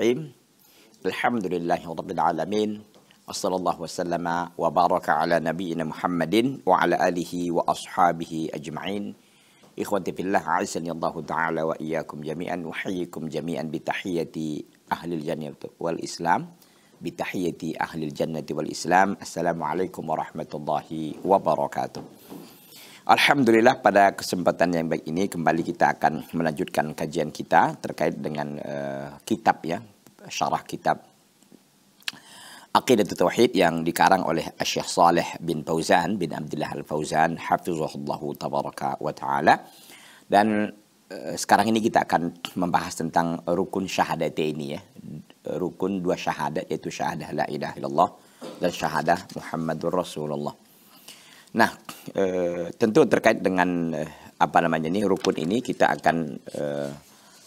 Bismillahirrahmanirrahim. Alhamdulillahirrabbilalamin. Assalallahu wasallama wa baraka ala nabiina Muhammadin wa ala alihi wa ashabihi ajma'in. Ikhwati fillah a'izani Allah ta'ala wa iyakum jami'an uhayikum jami'an bitahiyyati ahli jannati wal islam. Bitahiyyati ahli jannati wal islam. Assalamualaikum warahmatullahi wabarakatuh. Alhamdulillah pada kesempatan yang baik ini kembali kita akan melanjutkan kajian kita terkait dengan uh, kitab ya syarah kitab Aqidatul Tauhid yang dikarang oleh Syekh Saleh bin Fauzan bin Abdullah Al Fauzan hafizahullah tabaraka wa taala dan eh, sekarang ini kita akan membahas tentang rukun syahadat ini ya rukun dua syahadat yaitu syahadah la ilaha illallah dan syahadah Muhammadur Rasulullah. Nah, eh, tentu terkait dengan eh, apa namanya ini rukun ini kita akan eh,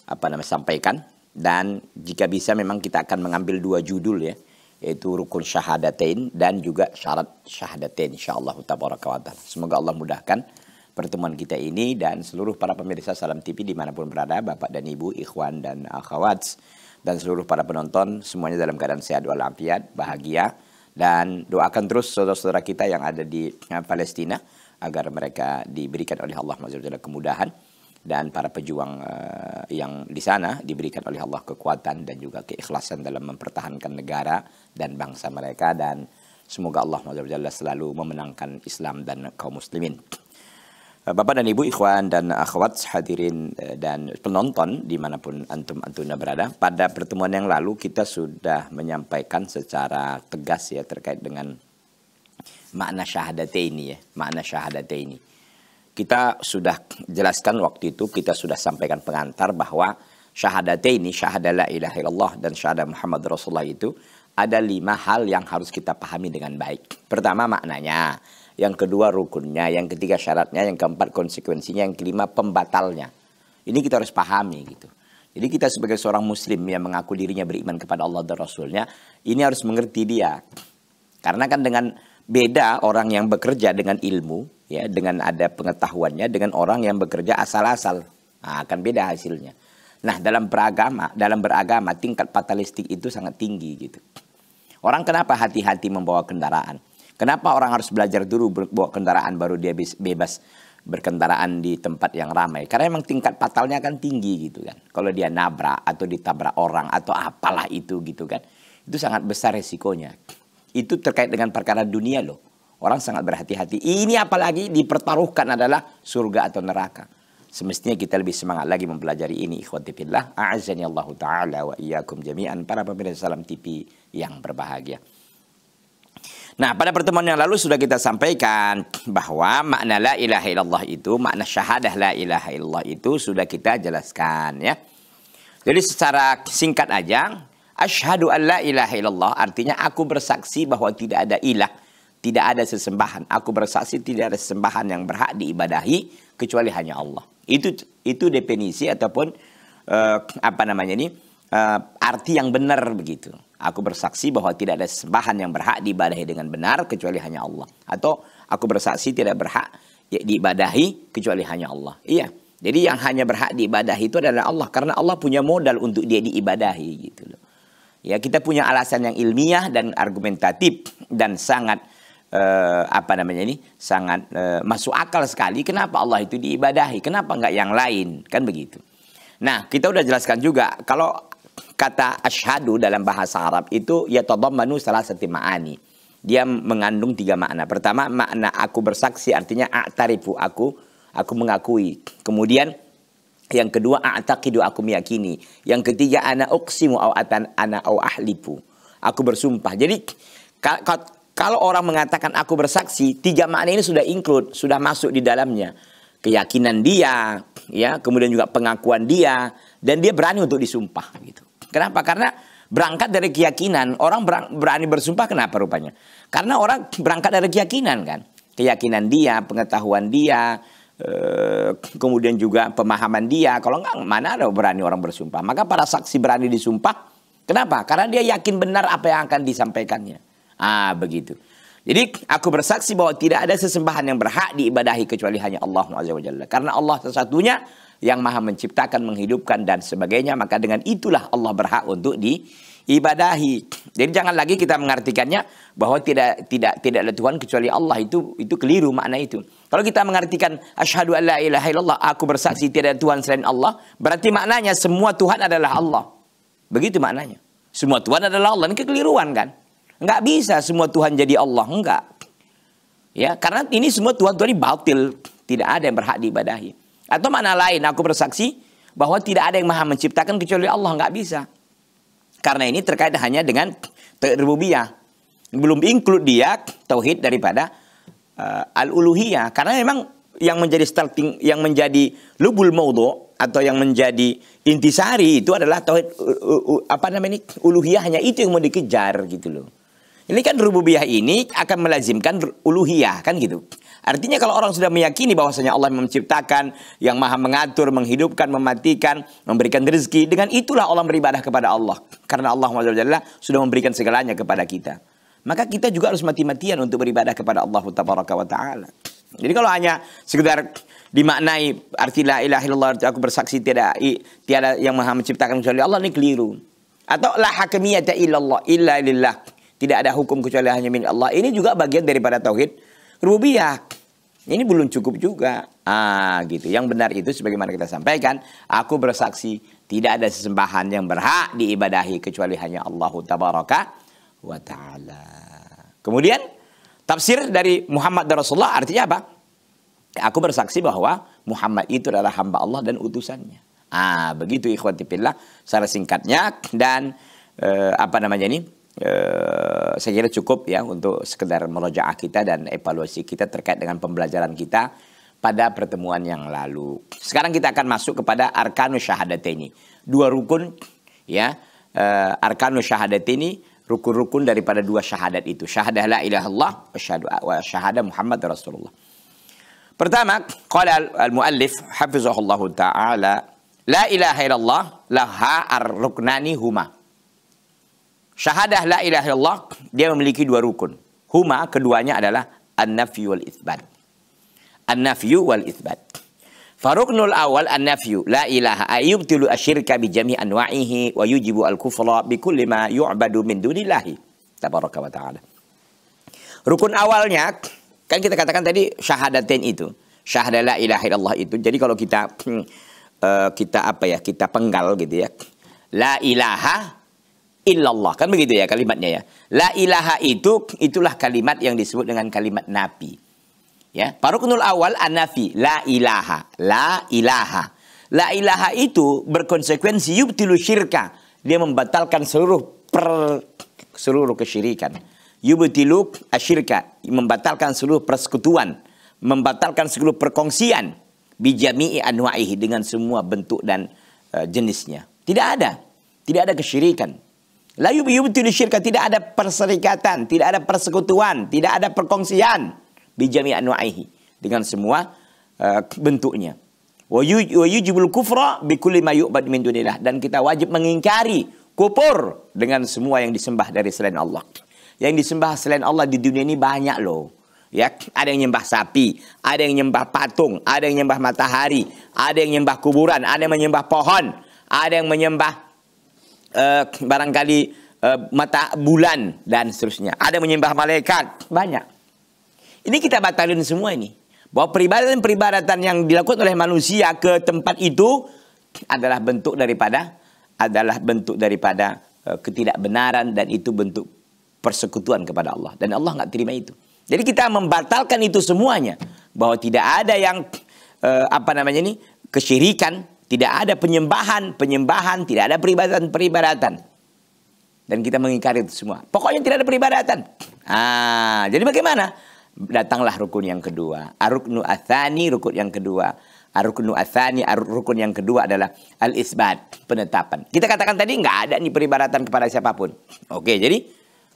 apa namanya sampaikan dan jika bisa memang kita akan mengambil dua judul ya yaitu rukun syahadatain dan juga syarat syahadatain insyaallah tabaraka taala. Semoga Allah mudahkan pertemuan kita ini dan seluruh para pemirsa Salam TV dimanapun berada, Bapak dan Ibu, Ikhwan dan Akhawat dan seluruh para penonton semuanya dalam keadaan sehat walafiat, bahagia dan doakan terus saudara-saudara kita yang ada di Palestina agar mereka diberikan oleh Allah Subhanahu kemudahan dan para pejuang uh, yang di sana diberikan oleh Allah kekuatan dan juga keikhlasan dalam mempertahankan negara dan bangsa mereka dan semoga Allah Jalla selalu memenangkan Islam dan kaum muslimin. Eh, Bapak dan Ibu, ikhwan dan akhwat, hadirin eh, dan penonton dimanapun antum antuna berada. Pada pertemuan yang lalu kita sudah menyampaikan secara tegas ya terkait dengan makna syahadat ini ya, makna syahadat ini kita sudah jelaskan waktu itu kita sudah sampaikan pengantar bahwa ini syahadat la ilaha illallah dan syahadah Muhammad Rasulullah itu ada lima hal yang harus kita pahami dengan baik. Pertama maknanya, yang kedua rukunnya, yang ketiga syaratnya, yang keempat konsekuensinya, yang kelima pembatalnya. Ini kita harus pahami gitu. Jadi kita sebagai seorang muslim yang mengaku dirinya beriman kepada Allah dan Rasulnya, ini harus mengerti dia. Karena kan dengan beda orang yang bekerja dengan ilmu, ya dengan ada pengetahuannya dengan orang yang bekerja asal-asal nah, akan beda hasilnya nah dalam beragama dalam beragama tingkat fatalistik itu sangat tinggi gitu orang kenapa hati-hati membawa kendaraan kenapa orang harus belajar dulu bawa kendaraan baru dia bebas berkendaraan di tempat yang ramai karena emang tingkat fatalnya kan tinggi gitu kan kalau dia nabrak atau ditabrak orang atau apalah itu gitu kan itu sangat besar resikonya itu terkait dengan perkara dunia loh Orang sangat berhati-hati. Ini apalagi dipertaruhkan adalah surga atau neraka. Semestinya kita lebih semangat lagi mempelajari ini. Ikhwatifillah. A'azani Allah Ta'ala wa iyyakum jami'an. Para pemirsa Salam TV yang berbahagia. Nah, pada pertemuan yang lalu sudah kita sampaikan bahwa makna la ilaha illallah itu, makna syahadah la ilaha illallah itu sudah kita jelaskan ya. Jadi secara singkat aja, asyhadu an la ilaha illallah artinya aku bersaksi bahwa tidak ada ilah tidak ada sesembahan. Aku bersaksi tidak ada sesembahan yang berhak diibadahi kecuali hanya Allah. Itu itu definisi ataupun uh, apa namanya ini uh, arti yang benar begitu. Aku bersaksi bahwa tidak ada sesembahan yang berhak diibadahi dengan benar kecuali hanya Allah. Atau aku bersaksi tidak berhak ya, diibadahi kecuali hanya Allah. Iya. Jadi yang hanya berhak diibadahi itu adalah Allah karena Allah punya modal untuk dia diibadahi gitu loh. Ya, kita punya alasan yang ilmiah dan argumentatif dan sangat eh, apa namanya ini sangat eh, masuk akal sekali kenapa Allah itu diibadahi kenapa nggak yang lain kan begitu nah kita udah jelaskan juga kalau kata ashadu dalam bahasa Arab itu ya manu salah satu ma'ani dia mengandung tiga makna pertama makna aku bersaksi artinya a'tarifu aku aku mengakui kemudian yang kedua a'taqidu aku meyakini. Yang ketiga ana uqsimu au atan ana au ahlifu. Aku bersumpah. Jadi kalau orang mengatakan aku bersaksi, tiga makna ini sudah include, sudah masuk di dalamnya. Keyakinan dia, ya, kemudian juga pengakuan dia dan dia berani untuk disumpah gitu. Kenapa? Karena berangkat dari keyakinan, orang berani bersumpah kenapa rupanya? Karena orang berangkat dari keyakinan kan. Keyakinan dia, pengetahuan dia, eh, kemudian juga pemahaman dia. Kalau enggak, mana ada berani orang bersumpah. Maka para saksi berani disumpah. Kenapa? Karena dia yakin benar apa yang akan disampaikannya. Ah begitu. Jadi aku bersaksi bahwa tidak ada sesembahan yang berhak diibadahi kecuali hanya Allah Karena Allah sesatunya satunya yang maha menciptakan, menghidupkan dan sebagainya. Maka dengan itulah Allah berhak untuk diibadahi. Jadi jangan lagi kita mengartikannya bahwa tidak tidak tidak ada Tuhan kecuali Allah itu itu keliru makna itu. Kalau kita mengartikan asyhadu alla ilaha illallah aku bersaksi tidak ada Tuhan selain Allah, berarti maknanya semua Tuhan adalah Allah. Begitu maknanya. Semua Tuhan adalah Allah. Ini kekeliruan kan? Enggak bisa semua Tuhan jadi Allah, enggak. Ya, karena ini semua Tuhan-Tuhan ini batil. Tidak ada yang berhak diibadahi. Atau mana lain, aku bersaksi bahwa tidak ada yang maha menciptakan kecuali Allah, enggak bisa. Karena ini terkait hanya dengan terbubiah. Belum include dia tauhid daripada uh, al-uluhiyah. Karena memang yang menjadi starting yang menjadi lubul maudho, atau yang menjadi intisari itu adalah tauhid uh, uh, uh, apa namanya ini uluhiyah hanya itu yang mau dikejar gitu loh. Ini kan rububiyah ini akan melazimkan uluhiyah kan gitu. Artinya kalau orang sudah meyakini bahwasanya Allah menciptakan, yang maha mengatur, menghidupkan, mematikan, memberikan rezeki, dengan itulah orang beribadah kepada Allah. Karena Allah Jalla sudah memberikan segalanya kepada kita. Maka kita juga harus mati-matian untuk beribadah kepada Allah wa Ta'ala. Jadi kalau hanya sekedar dimaknai arti la ilaha illallah aku bersaksi tiada tiada yang maha menciptakan kecuali Allah ini keliru. Atau la hakimiyata illallah illa lillah. Tidak ada hukum kecuali hanya milik Allah. Ini juga bagian daripada tauhid rububiyah. Ini belum cukup juga. Ah, gitu. Yang benar itu sebagaimana kita sampaikan, aku bersaksi tidak ada sesembahan yang berhak diibadahi kecuali hanya Allah tabaraka wa taala. Kemudian tafsir dari Muhammad dan Rasulullah artinya apa? Aku bersaksi bahwa Muhammad itu adalah hamba Allah dan utusannya. Ah, begitu ikhwati fillah secara singkatnya dan eh, apa namanya ini? Eh, saya kira cukup ya untuk sekedar merojaah kita dan evaluasi kita terkait dengan pembelajaran kita pada pertemuan yang lalu. Sekarang kita akan masuk kepada arkanus ini Dua rukun ya eh, arkanus ini rukun-rukun daripada dua syahadat itu. Syahadah la ilaha Allah wa syahadah Muhammad Rasulullah. Pertama, qala al-muallif hafizahullah taala la ilaha illallah laha ar-ruknani huma. Syahadah la ilaha illallah dia memiliki dua rukun. Huma keduanya adalah an nafi wal isbat. an nafi wal isbat. Faruknul awal an nafi la ilaha ayyubtilu asyirka bi jami anwa'ihi wa yujibu al-kufra bi kulli ma yu'badu min dunillahi tabaraka wa ta'ala. Rukun awalnya kan kita katakan tadi syahadatain itu. Syahadah la ilaha illallah itu. Jadi kalau kita hmm, eh, kita apa ya, kita penggal gitu ya. La ilaha illallah. Kan begitu ya kalimatnya ya. La ilaha itu itulah kalimat yang disebut dengan kalimat nabi. Ya, paruknul awal anafi, la ilaha, la ilaha. La ilaha itu berkonsekuensi yubtilu syirka. Dia membatalkan seluruh per, seluruh kesyirikan. Yubtilu asyirka, membatalkan seluruh persekutuan, membatalkan seluruh perkongsian bijami'i anwa'ihi dengan semua bentuk dan uh, jenisnya. Tidak ada, tidak ada kesyirikan. Layu yubtilu syirka tidak ada perserikatan, tidak ada persekutuan, tidak ada perkongsian bijami anwa'ihi dengan semua uh, bentuknya. Wa yujibul kufra kulli ma yu'bad min dunillah dan kita wajib mengingkari kufur dengan semua yang disembah dari selain Allah. Yang disembah selain Allah di dunia ini banyak loh. Ya, ada yang nyembah sapi, ada yang nyembah patung, ada yang nyembah matahari, ada yang nyembah kuburan, ada yang menyembah pohon, ada yang menyembah uh, barangkali uh, mata bulan dan seterusnya. Ada menyembah malaikat, banyak. Ini kita batalin semua ini. Bahwa peribadatan-peribadatan yang dilakukan oleh manusia ke tempat itu adalah bentuk daripada adalah bentuk daripada uh, ketidakbenaran dan itu bentuk persekutuan kepada Allah dan Allah nggak terima itu. Jadi kita membatalkan itu semuanya bahwa tidak ada yang apa namanya ini kesyirikan tidak ada penyembahan-penyembahan, tidak ada peribadatan-peribadatan. Dan kita mengingkari itu semua. Pokoknya tidak ada peribadatan. Ah, jadi bagaimana? Datanglah rukun yang kedua. Aruknu athani, rukun yang kedua. Aruknu athani, rukun yang kedua adalah al-isbat, penetapan. Kita katakan tadi nggak ada nih peribadatan kepada siapapun. Oke, jadi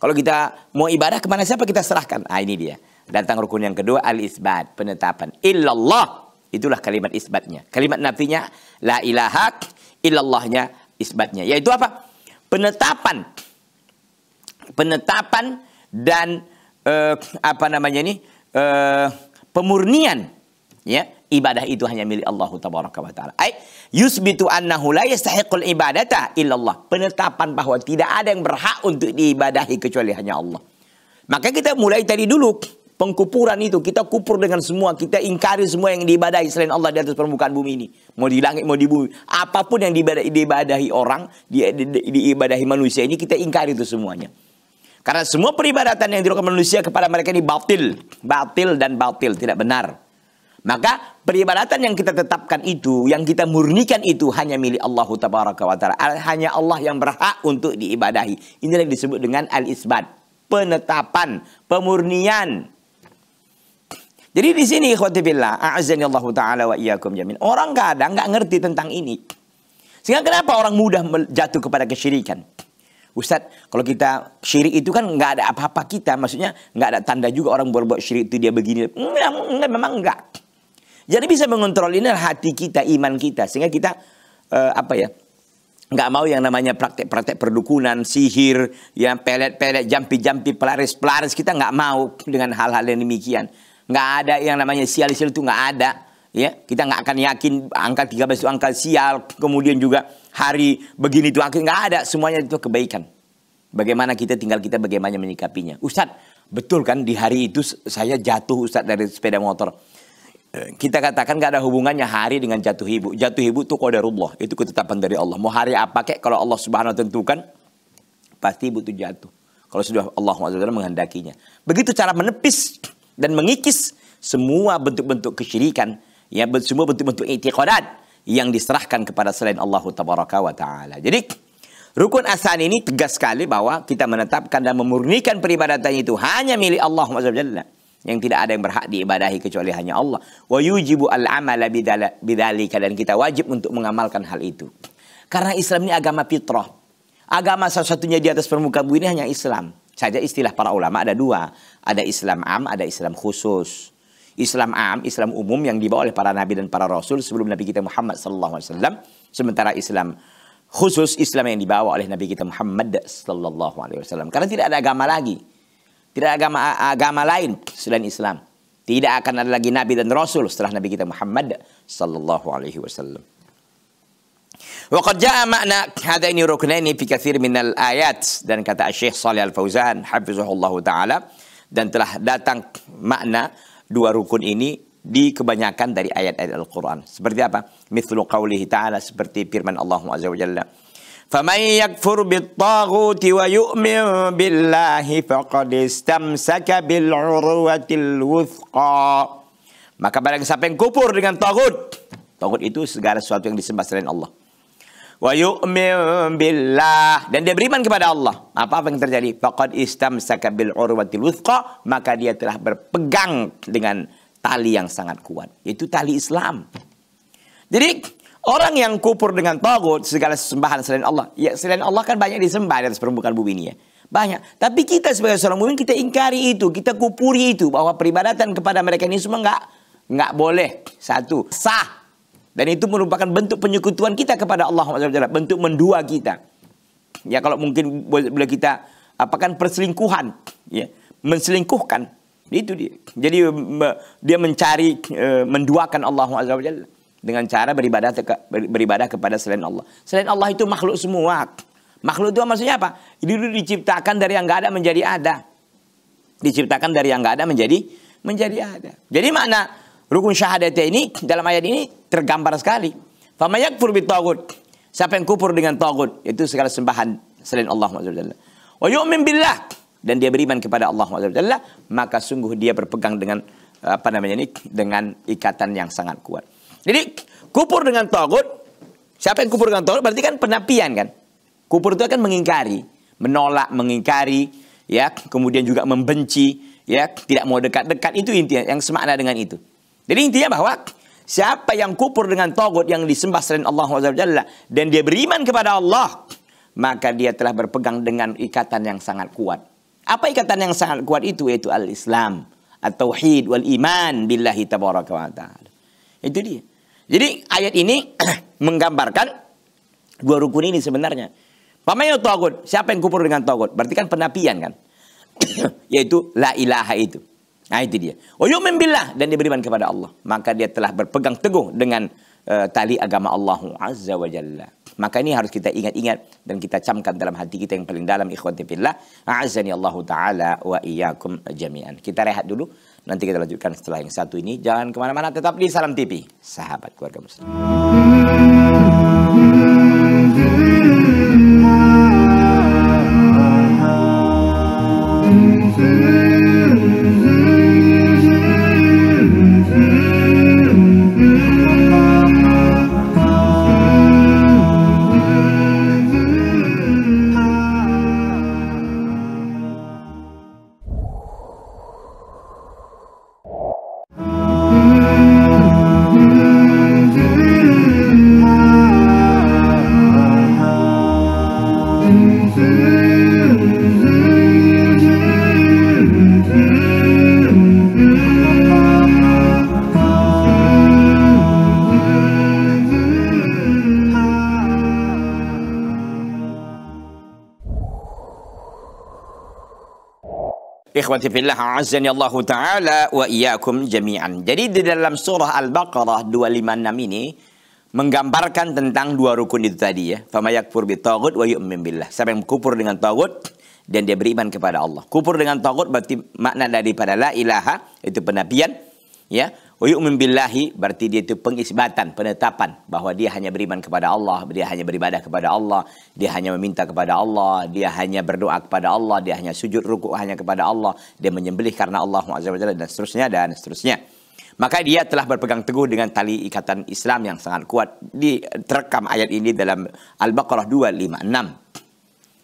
kalau kita mau ibadah kemana siapa kita serahkan. Ah ini dia. Datang rukun yang kedua al-isbat, penetapan. Illallah Itulah kalimat isbatnya. Kalimat nafinya la ilaha illallahnya isbatnya. Yaitu apa? Penetapan penetapan dan eh, apa namanya ini? Eh, pemurnian ya ibadah itu hanya milik Allah tabaraka wa taala. Ai yusbitu annahu la yastahiqul ibadata illallah. Penetapan bahwa tidak ada yang berhak untuk diibadahi kecuali hanya Allah. Maka kita mulai tadi dulu pengkupuran itu kita kupur dengan semua kita ingkari semua yang diibadahi selain Allah di atas permukaan bumi ini mau di langit mau di bumi apapun yang diibadahi, diibadahi orang di, di, diibadahi manusia ini kita ingkari itu semuanya karena semua peribadatan yang dilakukan manusia kepada mereka ini batil batil dan batil tidak benar maka peribadatan yang kita tetapkan itu yang kita murnikan itu hanya milik Allah tabaraka wa taala hanya Allah yang berhak untuk diibadahi inilah yang disebut dengan al-isbat penetapan pemurnian jadi di sini ikhwatibillah, a'azani taala wa iyyakum jamin. Orang kadang nggak ngerti tentang ini. Sehingga kenapa orang mudah jatuh kepada kesyirikan? Ustaz, kalau kita syirik itu kan nggak ada apa-apa kita, maksudnya nggak ada tanda juga orang berbuat syirik itu dia begini. Enggak, memang enggak. Jadi bisa mengontrol ini hati kita, iman kita, sehingga kita uh, apa ya? nggak mau yang namanya praktek-praktek perdukunan, sihir, yang pelet-pelet, jampi-jampi, pelaris-pelaris kita nggak mau dengan hal-hal yang demikian nggak ada yang namanya sial sial itu nggak ada ya kita nggak akan yakin angka 13 itu angka sial kemudian juga hari begini itu akhir nggak ada semuanya itu kebaikan bagaimana kita tinggal kita bagaimana menyikapinya Ustadz betul kan di hari itu saya jatuh Ustadz dari sepeda motor eh, kita katakan nggak ada hubungannya hari dengan jatuh ibu. Jatuh ibu itu qadarullah, itu ketetapan dari Allah. Mau hari apa kek kalau Allah Subhanahu wa tentukan pasti ibu itu jatuh. Kalau sudah Allah SWT menghendakinya. Begitu cara menepis dan mengikis semua bentuk-bentuk kesyirikan ya semua bentuk-bentuk i'tiqadat yang diserahkan kepada selain Allah tabaraka wa taala. Jadi rukun asan ini tegas sekali bahwa kita menetapkan dan memurnikan peribadatan itu hanya milik Allah Subhanahu yang tidak ada yang berhak diibadahi kecuali hanya Allah. Wa yujibu al-amala bidzalika dan kita wajib untuk mengamalkan hal itu. Karena Islam ini agama fitrah. Agama satu-satunya di atas permukaan bumi ini hanya Islam. saja istilah para ulama ada dua. Ada Islam am, ada Islam khusus. Islam am, Islam umum yang dibawa oleh para nabi dan para rasul sebelum Nabi kita Muhammad sallallahu alaihi wasallam. Sementara Islam khusus Islam yang dibawa oleh Nabi kita Muhammad sallallahu alaihi wasallam. Karena tidak ada agama lagi. Tidak ada agama agama lain selain Islam. Tidak akan ada lagi nabi dan rasul setelah Nabi kita Muhammad sallallahu alaihi wasallam. Waqad jaa makna hada ini ruknaini fi min al ayat dan kata Syekh Shalih Al Fauzan hafizahullah taala dan telah datang makna dua rukun ini di kebanyakan dari ayat-ayat Al-Qur'an. Seperti apa? Mithlu qaulihi ta'ala seperti firman Allah Azza wa Jalla. فَمَنْ يَكْفُرْ بِالطَّاغُوتِ وَيُؤْمِنْ بِاللَّهِ فَقَدْ اسْتَمْسَكَ بِالْعُرْوَةِ الْوُثْقَى Maka barang siapa yang kufur dengan tagut. Tagut itu segala sesuatu yang disembah selain Allah wa yu'min billah dan dia beriman kepada Allah. Apa, apa yang terjadi? Faqad istamsaka bil urwatil wuthqa, maka dia telah berpegang dengan tali yang sangat kuat. Itu tali Islam. Jadi orang yang kufur dengan tagut segala sembahan selain Allah. Ya selain Allah kan banyak disembah di atas permukaan bumi ini ya. Banyak. Tapi kita sebagai seorang mukmin kita ingkari itu, kita kupuri itu bahwa peribadatan kepada mereka ini semua enggak enggak boleh. Satu, sah dan itu merupakan bentuk penyekutuan kita kepada Allah SWT. Bentuk mendua kita. Ya kalau mungkin boleh kita apakan perselingkuhan. Ya, menselingkuhkan. Itu dia. Jadi dia mencari e, menduakan Allah SWT. Dengan cara beribadah beribadah kepada selain Allah. Selain Allah itu makhluk semua. Makhluk itu maksudnya apa? Dulu diciptakan dari yang nggak ada menjadi ada. Diciptakan dari yang nggak ada menjadi menjadi ada. Jadi makna rukun syahadat ini dalam ayat ini tergambar sekali. Famayak furbi togut. Siapa yang kufur dengan togut? Itu segala sembahan selain Allah Subhanahu wa yu'min billah dan dia beriman kepada Allah Subhanahu maka sungguh dia berpegang dengan eh, apa namanya ini dengan ikatan yang sangat kuat. Jadi kufur dengan togut. siapa yang kufur dengan togut? berarti kan penapian kan. Kufur itu kan mengingkari, menolak, mengingkari, ya, kemudian juga membenci, ya, tidak mau dekat-dekat itu intinya yang semakna dengan itu. Jadi intinya bahwa Siapa yang kufur dengan togut yang disembah selain Allah Jalla dan dia beriman kepada Allah, maka dia telah berpegang dengan ikatan yang sangat kuat. Apa ikatan yang sangat kuat itu? Yaitu al-Islam, atau hidwal wal iman billahi tabaraka wa ta'ala. Itu dia. Jadi ayat ini menggambarkan dua rukun ini sebenarnya. Pamayo togut, siapa yang kufur dengan togut? Berarti kan penapian kan? Yaitu la ilaha itu. Nah itu dia. Uyumin billah dan diberikan kepada Allah. Maka dia telah berpegang teguh dengan uh, tali agama Allah Azza wa Jalla. Maka ini harus kita ingat-ingat dan kita camkan dalam hati kita yang paling dalam ikhwan tibillah. Azani Allah Ta'ala wa iyakum jami'an. Kita rehat dulu. Nanti kita lanjutkan setelah yang satu ini. Jangan kemana-mana tetap di Salam TV. Sahabat keluarga muslim. Ikhwati fillah azani Allah taala wa iyyakum jami'an. Jadi di dalam surah Al-Baqarah 256 ini menggambarkan tentang dua rukun itu tadi ya. Fama yakfur bi tagut wa yu'min billah. Siapa yang kufur dengan tagut dan dia beriman kepada Allah. Kufur dengan tagut berarti makna daripada la ilaha itu penafian ya. Uyu'min billahi berarti dia itu pengisbatan, penetapan bahwa dia hanya beriman kepada Allah, dia hanya beribadah kepada Allah, dia hanya meminta kepada Allah, dia hanya berdoa kepada Allah, dia hanya sujud rukuk hanya kepada Allah, dia menyembelih karena Allah Azza dan seterusnya dan seterusnya. Maka dia telah berpegang teguh dengan tali ikatan Islam yang sangat kuat. terekam ayat ini dalam Al-Baqarah 256.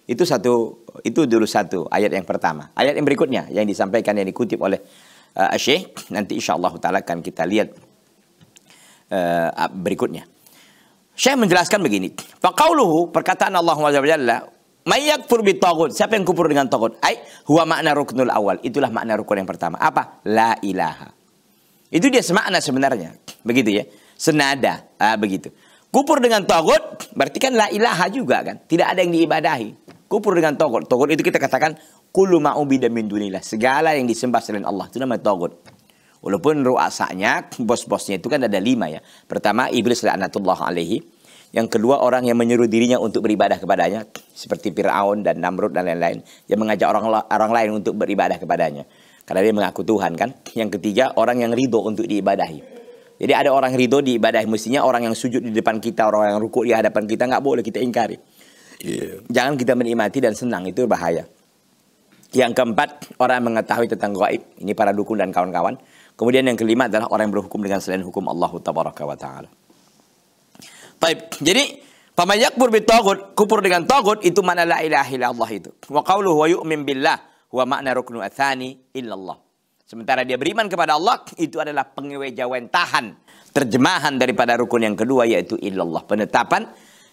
Itu satu itu dulu satu ayat yang pertama. Ayat yang berikutnya yang disampaikan yang dikutip oleh uh, eh, eh, Syekh. Nanti insya Allah ta'ala akan kita lihat uh, berikutnya. Syekh menjelaskan begini. Faqauluhu perkataan Allah Jalla Mayak furbi togut. Siapa yang kufur dengan togut? Ai, huwa makna ruknul awal. Itulah makna rukun yang pertama. Apa? La ilaha. Itu dia semakna sebenarnya. Begitu ya. Senada. Ah, begitu. Kufur dengan togut berarti kan la ilaha juga kan. Tidak ada yang diibadahi. Kufur dengan togut. Togut itu kita katakan Kullu ma'ubida min dunillah. Segala yang disembah selain Allah. Itu namanya togut. Walaupun ruasanya, bos-bosnya itu kan ada lima ya. Pertama, Iblis la'anatullah alaihi. Yang kedua, orang yang menyuruh dirinya untuk beribadah kepadanya. Seperti Fir'aun dan Namrud dan lain-lain. Yang mengajak orang, orang lain untuk beribadah kepadanya. Karena dia mengaku Tuhan kan. Yang ketiga, orang yang ridho untuk diibadahi. Jadi ada orang ridho diibadahi. Mestinya orang yang sujud di depan kita, orang yang rukuk di hadapan kita, nggak boleh kita ingkari. Yeah. Jangan kita menikmati dan senang, itu bahaya. Yang keempat, orang yang mengetahui tentang gaib. Ini para dukun dan kawan-kawan. Kemudian yang kelima adalah orang yang berhukum dengan selain hukum Allah Tabaraka wa Ta'ala. Taib. Jadi, pemajak yakbur bitogut, kupur dengan togut, itu mana la ilaha Allah itu. Wa qawluhu wa yu'min billah, wa makna ruknu athani illallah. Sementara dia beriman kepada Allah, itu adalah tahan Terjemahan daripada rukun yang kedua, yaitu illallah. Penetapan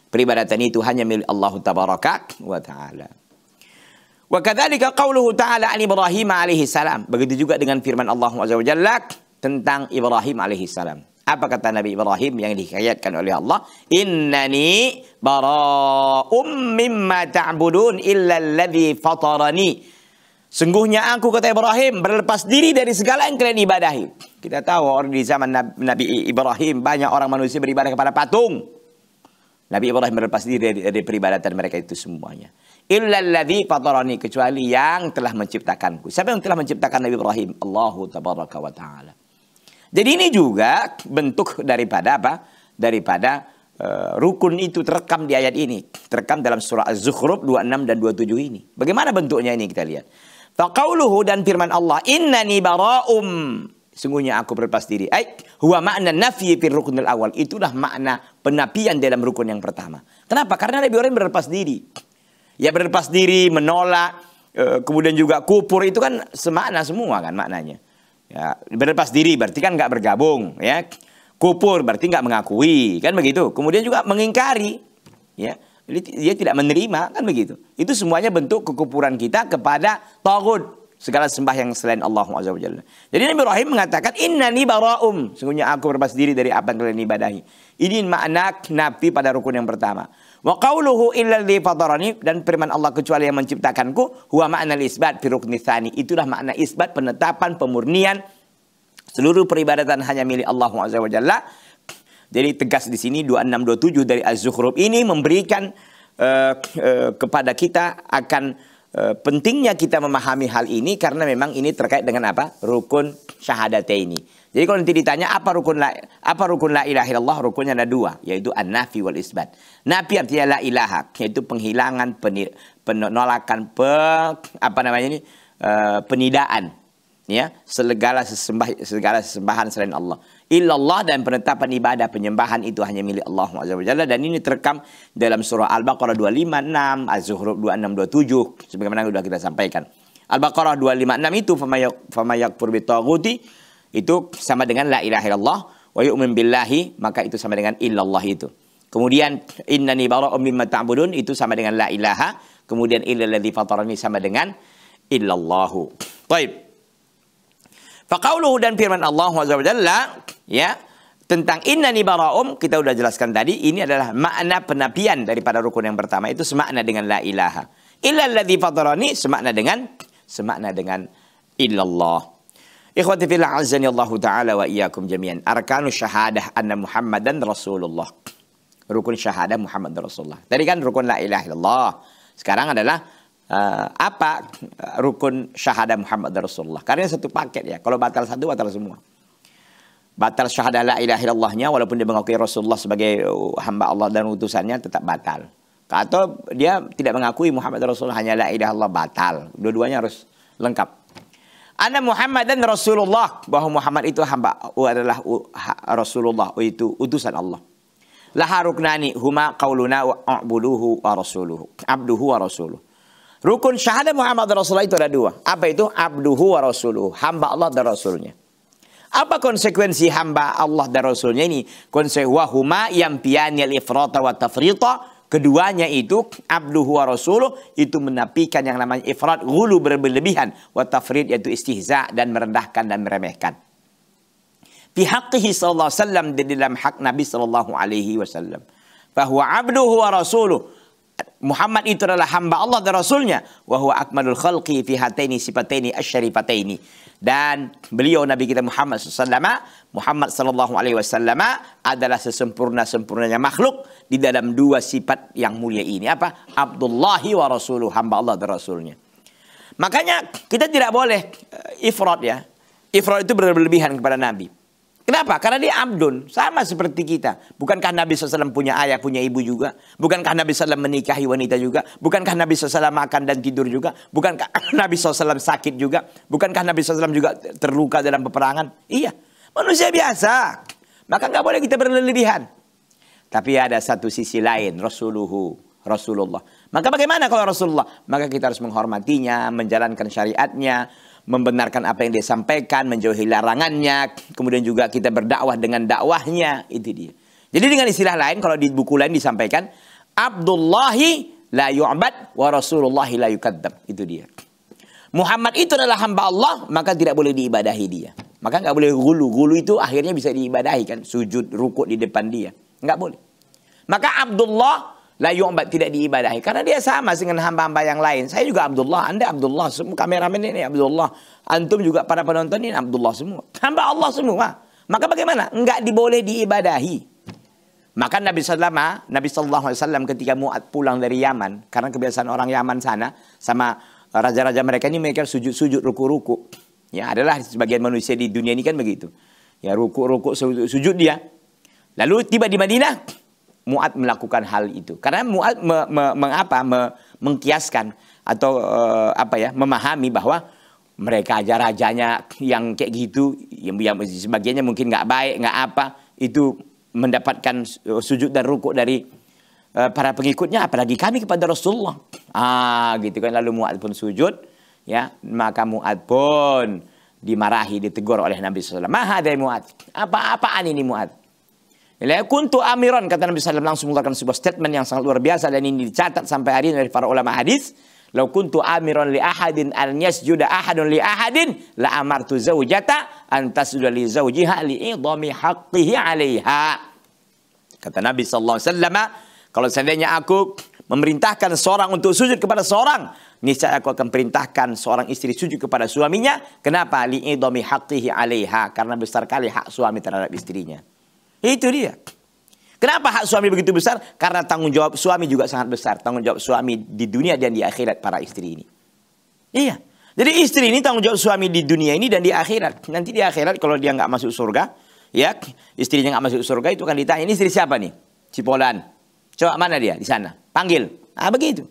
peribadatan itu hanya milik Allah Tabaraka wa Ta'ala. Wa kadzalika qauluhu ta'ala an Ibrahim alaihi salam. Begitu juga dengan firman Allah Azza wa Jalla tentang Ibrahim alaihi salam. Apa kata Nabi Ibrahim yang dikayatkan oleh Allah? Innani bara'um mimma ta'budun illa alladhi fatarani. Sungguhnya aku kata Ibrahim berlepas diri dari segala yang kalian ibadahi. Kita tahu orang di zaman Nabi Ibrahim banyak orang manusia beribadah kepada patung. Nabi Ibrahim berlepas diri dari peribadatan mereka itu semuanya. Illalladzi fatarani kecuali yang telah menciptakanku. Siapa yang telah menciptakan Nabi Ibrahim? Allahu tabaraka wa taala. Jadi ini juga bentuk daripada apa? Daripada uh, rukun itu terekam di ayat ini, terekam dalam surah Az-Zukhruf 26 dan 27 ini. Bagaimana bentuknya ini kita lihat. Faqauluhu dan firman Allah, "Innani bara'um" sungguhnya aku berlepas diri. Ai, huwa makna nafi fil rukunil awal. Itulah makna penafian dalam rukun yang pertama. Kenapa? Karena Nabi Ibrahim berlepas diri ya berlepas diri, menolak, eh, kemudian juga kupur itu kan semakna semua kan maknanya. Ya, berlepas diri berarti kan nggak bergabung, ya. Kupur berarti nggak mengakui, kan begitu. Kemudian juga mengingkari, ya. Jadi dia tidak menerima, kan begitu. Itu semuanya bentuk kekupuran kita kepada Tauhud segala sembah yang selain Allah Azza wa Jalla. Jadi Nabi Ibrahim mengatakan innani bara'um, sungguhnya aku berlepas diri dari apa yang kalian ibadahi. Ini makna Nabi pada rukun yang pertama. Wa qauluhu illa fatarani dan firman Allah kecuali yang menciptakanku huwa makna isbat fi rukni Itulah makna isbat penetapan pemurnian seluruh peribadatan hanya milik Allah Azza wa Jalla. Jadi tegas di sini 2627 dari Az-Zukhruf ini memberikan uh, uh, kepada kita akan Eh, pentingnya kita memahami hal ini karena memang ini terkait dengan apa? Rukun syahadatain ini. Jadi kalau nanti ditanya apa rukun la, apa rukun la ilaha illallah, rukunnya ada dua, yaitu an-nafi wal isbat. Nafi artinya la ilaha, yaitu penghilangan penir, penolakan pe, apa namanya ini? Eh, penidaan ya segala sesembah segala sesembahan selain Allah illallah dan penetapan ibadah penyembahan itu hanya milik Allah Azza dan ini terekam dalam surah Al-Baqarah 256, az zukhruf 2627 sebagaimana sudah kita sampaikan. Al-Baqarah 256 itu famayak furbitaguti itu sama dengan la ilaha illallah wa yu'min billahi maka itu sama dengan illallah itu. Kemudian innani bara'um mimma ta'budun itu sama dengan la ilaha, kemudian illal ladzi fatarani sama dengan illallahu. Baik. Faqauluhu dan firman Allah SWT ya, tentang innani bara'um, kita sudah jelaskan tadi, ini adalah makna penapian daripada rukun yang pertama, itu semakna dengan la ilaha. Illa alladhi fadarani, semakna dengan, semakna dengan illallah. Ikhwati fila azani Allah ta'ala wa iyakum jamian. Arkanu syahadah anna Muhammadan Rasulullah. Rukun syahadah Muhammad Rasulullah. Tadi kan rukun la ilaha illallah. Sekarang adalah uh, apa eh, rukun syahadah Muhammad Rasulullah. Karena satu paket ya. Kalau batal satu batal semua. Batal syahadah la ilaha illallahnya walaupun dia mengakui Rasulullah sebagai eh, hamba Allah dan utusannya tetap batal. Atau dia tidak mengakui Muhammad Rasulullah hanya la ilaha Allah batal. Dua-duanya harus lengkap. Ana Muhammad dan Rasulullah bahwa Muhammad itu hamba uh, adalah uh, Rasulullah itu utusan Allah. Laha ruknani huma qauluna wa a'buduhu wa rasuluhu. Abduhu wa rasuluhu. Rukun syahadat Muhammad Rasulullah itu ada dua. Apa itu? Abduhu wa Rasuluh, Hamba Allah dan Rasulnya. Apa konsekuensi hamba Allah dan Rasulnya ini? Konsekuensi yang piani al-ifrata wa tafrita. Keduanya itu abduhu wa rasuluh itu menapikan yang namanya ifrat gulu berlebihan wa tafrid yaitu istihza dan merendahkan dan meremehkan. Pihakihi sallallahu alaihi dalam hak Nabi sallallahu alaihi bahwa abduhu wa rasuluh Muhammad itu adalah hamba Allah dan Rasulnya. Wahuwa akmalul khalqi fi hataini sifataini asyarifataini. Dan beliau Nabi kita Muhammad SAW, Muhammad Sallallahu Alaihi Wasallam adalah sesempurna sempurnanya makhluk di dalam dua sifat yang mulia ini. Apa? Abdullahi wa Rasuluh, hamba Allah dan Rasulnya. Makanya kita tidak boleh eh, ifrat ya. Ifrat itu berlebihan kepada Nabi. Kenapa? Karena dia abdun, sama seperti kita. Bukankah Nabi SAW punya ayah, punya ibu juga? Bukankah Nabi SAW menikahi wanita juga? Bukankah Nabi SAW makan dan tidur juga? Bukankah Nabi SAW sakit juga? Bukankah Nabi SAW juga terluka dalam peperangan? Iya, manusia biasa. Maka nggak boleh kita berlebihan. Tapi ada satu sisi lain, Rasuluhu, Rasulullah. Maka bagaimana kalau Rasulullah? Maka kita harus menghormatinya, menjalankan syariatnya, membenarkan apa yang dia sampaikan, menjauhi larangannya, kemudian juga kita berdakwah dengan dakwahnya, itu dia. Jadi dengan istilah lain kalau di buku lain disampaikan Abdullahi la yu'bad wa Rasulullahi la yukaddam. Itu dia. Muhammad itu adalah hamba Allah, maka tidak boleh diibadahi dia. Maka nggak boleh gulu. Gulu itu akhirnya bisa diibadahi kan, sujud rukuk di depan dia. Nggak boleh. Maka Abdullah La yu'bad tidak diibadahi. Karena dia sama dengan hamba-hamba yang lain. Saya juga Abdullah, Anda Abdullah, semua kameramen ini Abdullah. Antum juga para penonton ini Abdullah semua. Hamba Allah semua. Maka bagaimana? Enggak diboleh diibadahi. Maka Nabi SAW, Nabi SAW Alaihi Wasallam ketika Mu'ad pulang dari Yaman, karena kebiasaan orang Yaman sana sama raja-raja mereka ini mereka sujud-sujud ruku-ruku. Ya adalah sebagian manusia di dunia ini kan begitu. Ya ruku-ruku sujud dia. Lalu tiba di Madinah, Mu'ad melakukan hal itu. Karena Mu'ad me, me, mengapa me, mengkiaskan atau e, apa ya memahami bahwa mereka aja rajanya yang kayak gitu yang, yang sebagiannya mungkin nggak baik nggak apa itu mendapatkan eh, sujud dan rukuk dari e, para pengikutnya apalagi kami kepada Rasulullah ah gitu kan lalu Mu'ad pun sujud ya maka Mu'ad pun dimarahi ditegur oleh Nabi SAW maha dari Mu'ad apa-apaan ini Mu'ad La kuntu Amiron kata Nabi SAW langsung mengeluarkan sebuah statement yang sangat luar biasa dan ini dicatat sampai hari ini dari para ulama hadis. Lau kuntu Amiron li ahadin an yasjuda ahadun li ahadin la amartu zaujata an tasjuda li zaujiha li idami haqqihi alaiha. Kata Nabi SAW, kalau seandainya aku memerintahkan seorang untuk sujud kepada seorang, niscaya aku akan perintahkan seorang istri sujud kepada suaminya. Kenapa? Li idami haqqihi alaiha. Karena besar kali hak suami terhadap istrinya. Itu dia. Kenapa hak suami begitu besar? Karena tanggung jawab suami juga sangat besar. Tanggung jawab suami di dunia dan di akhirat para istri ini. Iya. Jadi istri ini tanggung jawab suami di dunia ini dan di akhirat. Nanti di akhirat kalau dia nggak masuk surga, ya istrinya nggak masuk surga itu kan ditanya ini istri siapa nih? Cipolan. Coba mana dia di sana? Panggil. Ah begitu.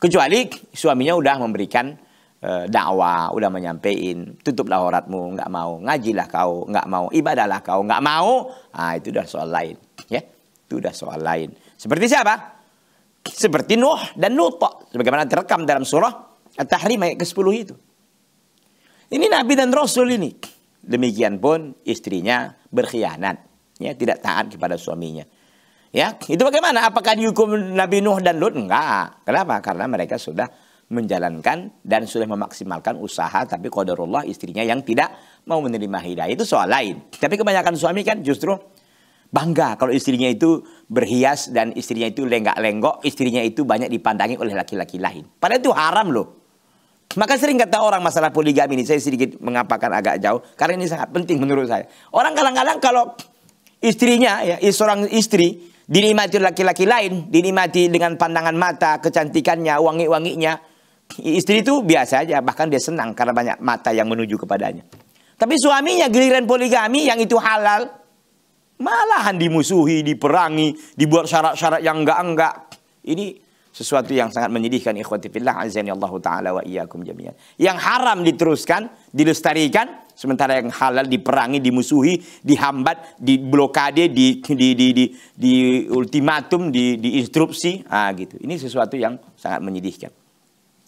Kecuali suaminya udah memberikan Eh, dakwah, udah menyampaikan tutuplah horatmu nggak mau, ngajilah kau, nggak mau, ibadahlah kau, nggak mau, ah itu udah soal lain, ya, itu udah soal lain. Seperti siapa? Seperti Nuh dan Lut, sebagaimana terekam dalam surah At-Tahrim ayat ke-10 itu. Ini Nabi dan Rasul ini. Demikian pun istrinya berkhianat, ya, tidak taat kepada suaminya. Ya, itu bagaimana? Apakah dihukum Nabi Nuh dan Lut? Enggak. Kenapa? Karena mereka sudah menjalankan dan sudah memaksimalkan usaha tapi qadarullah istrinya yang tidak mau menerima hidayah itu soal lain. Tapi kebanyakan suami kan justru bangga kalau istrinya itu berhias dan istrinya itu lenggak-lenggok, istrinya itu banyak dipandangi oleh laki-laki lain. Padahal itu haram loh. Maka sering kata orang masalah poligami ini saya sedikit mengapakan agak jauh karena ini sangat penting menurut saya. Orang kadang-kadang kalau istrinya ya seorang istri dinikmati laki-laki lain, dinikmati dengan pandangan mata, kecantikannya, wangi-wanginya, Istri itu biasa aja, bahkan dia senang karena banyak mata yang menuju kepadanya. Tapi suaminya giliran poligami yang itu halal, malahan dimusuhi, diperangi, dibuat syarat-syarat yang enggak-enggak. Ini sesuatu yang sangat menyedihkan ikhwati fillah azani wa iyyakum Yang haram diteruskan, dilestarikan, sementara yang halal diperangi, dimusuhi, dihambat, diblokade, di di di di, di ultimatum, di di- instruksi. ah gitu. Ini sesuatu yang sangat menyedihkan.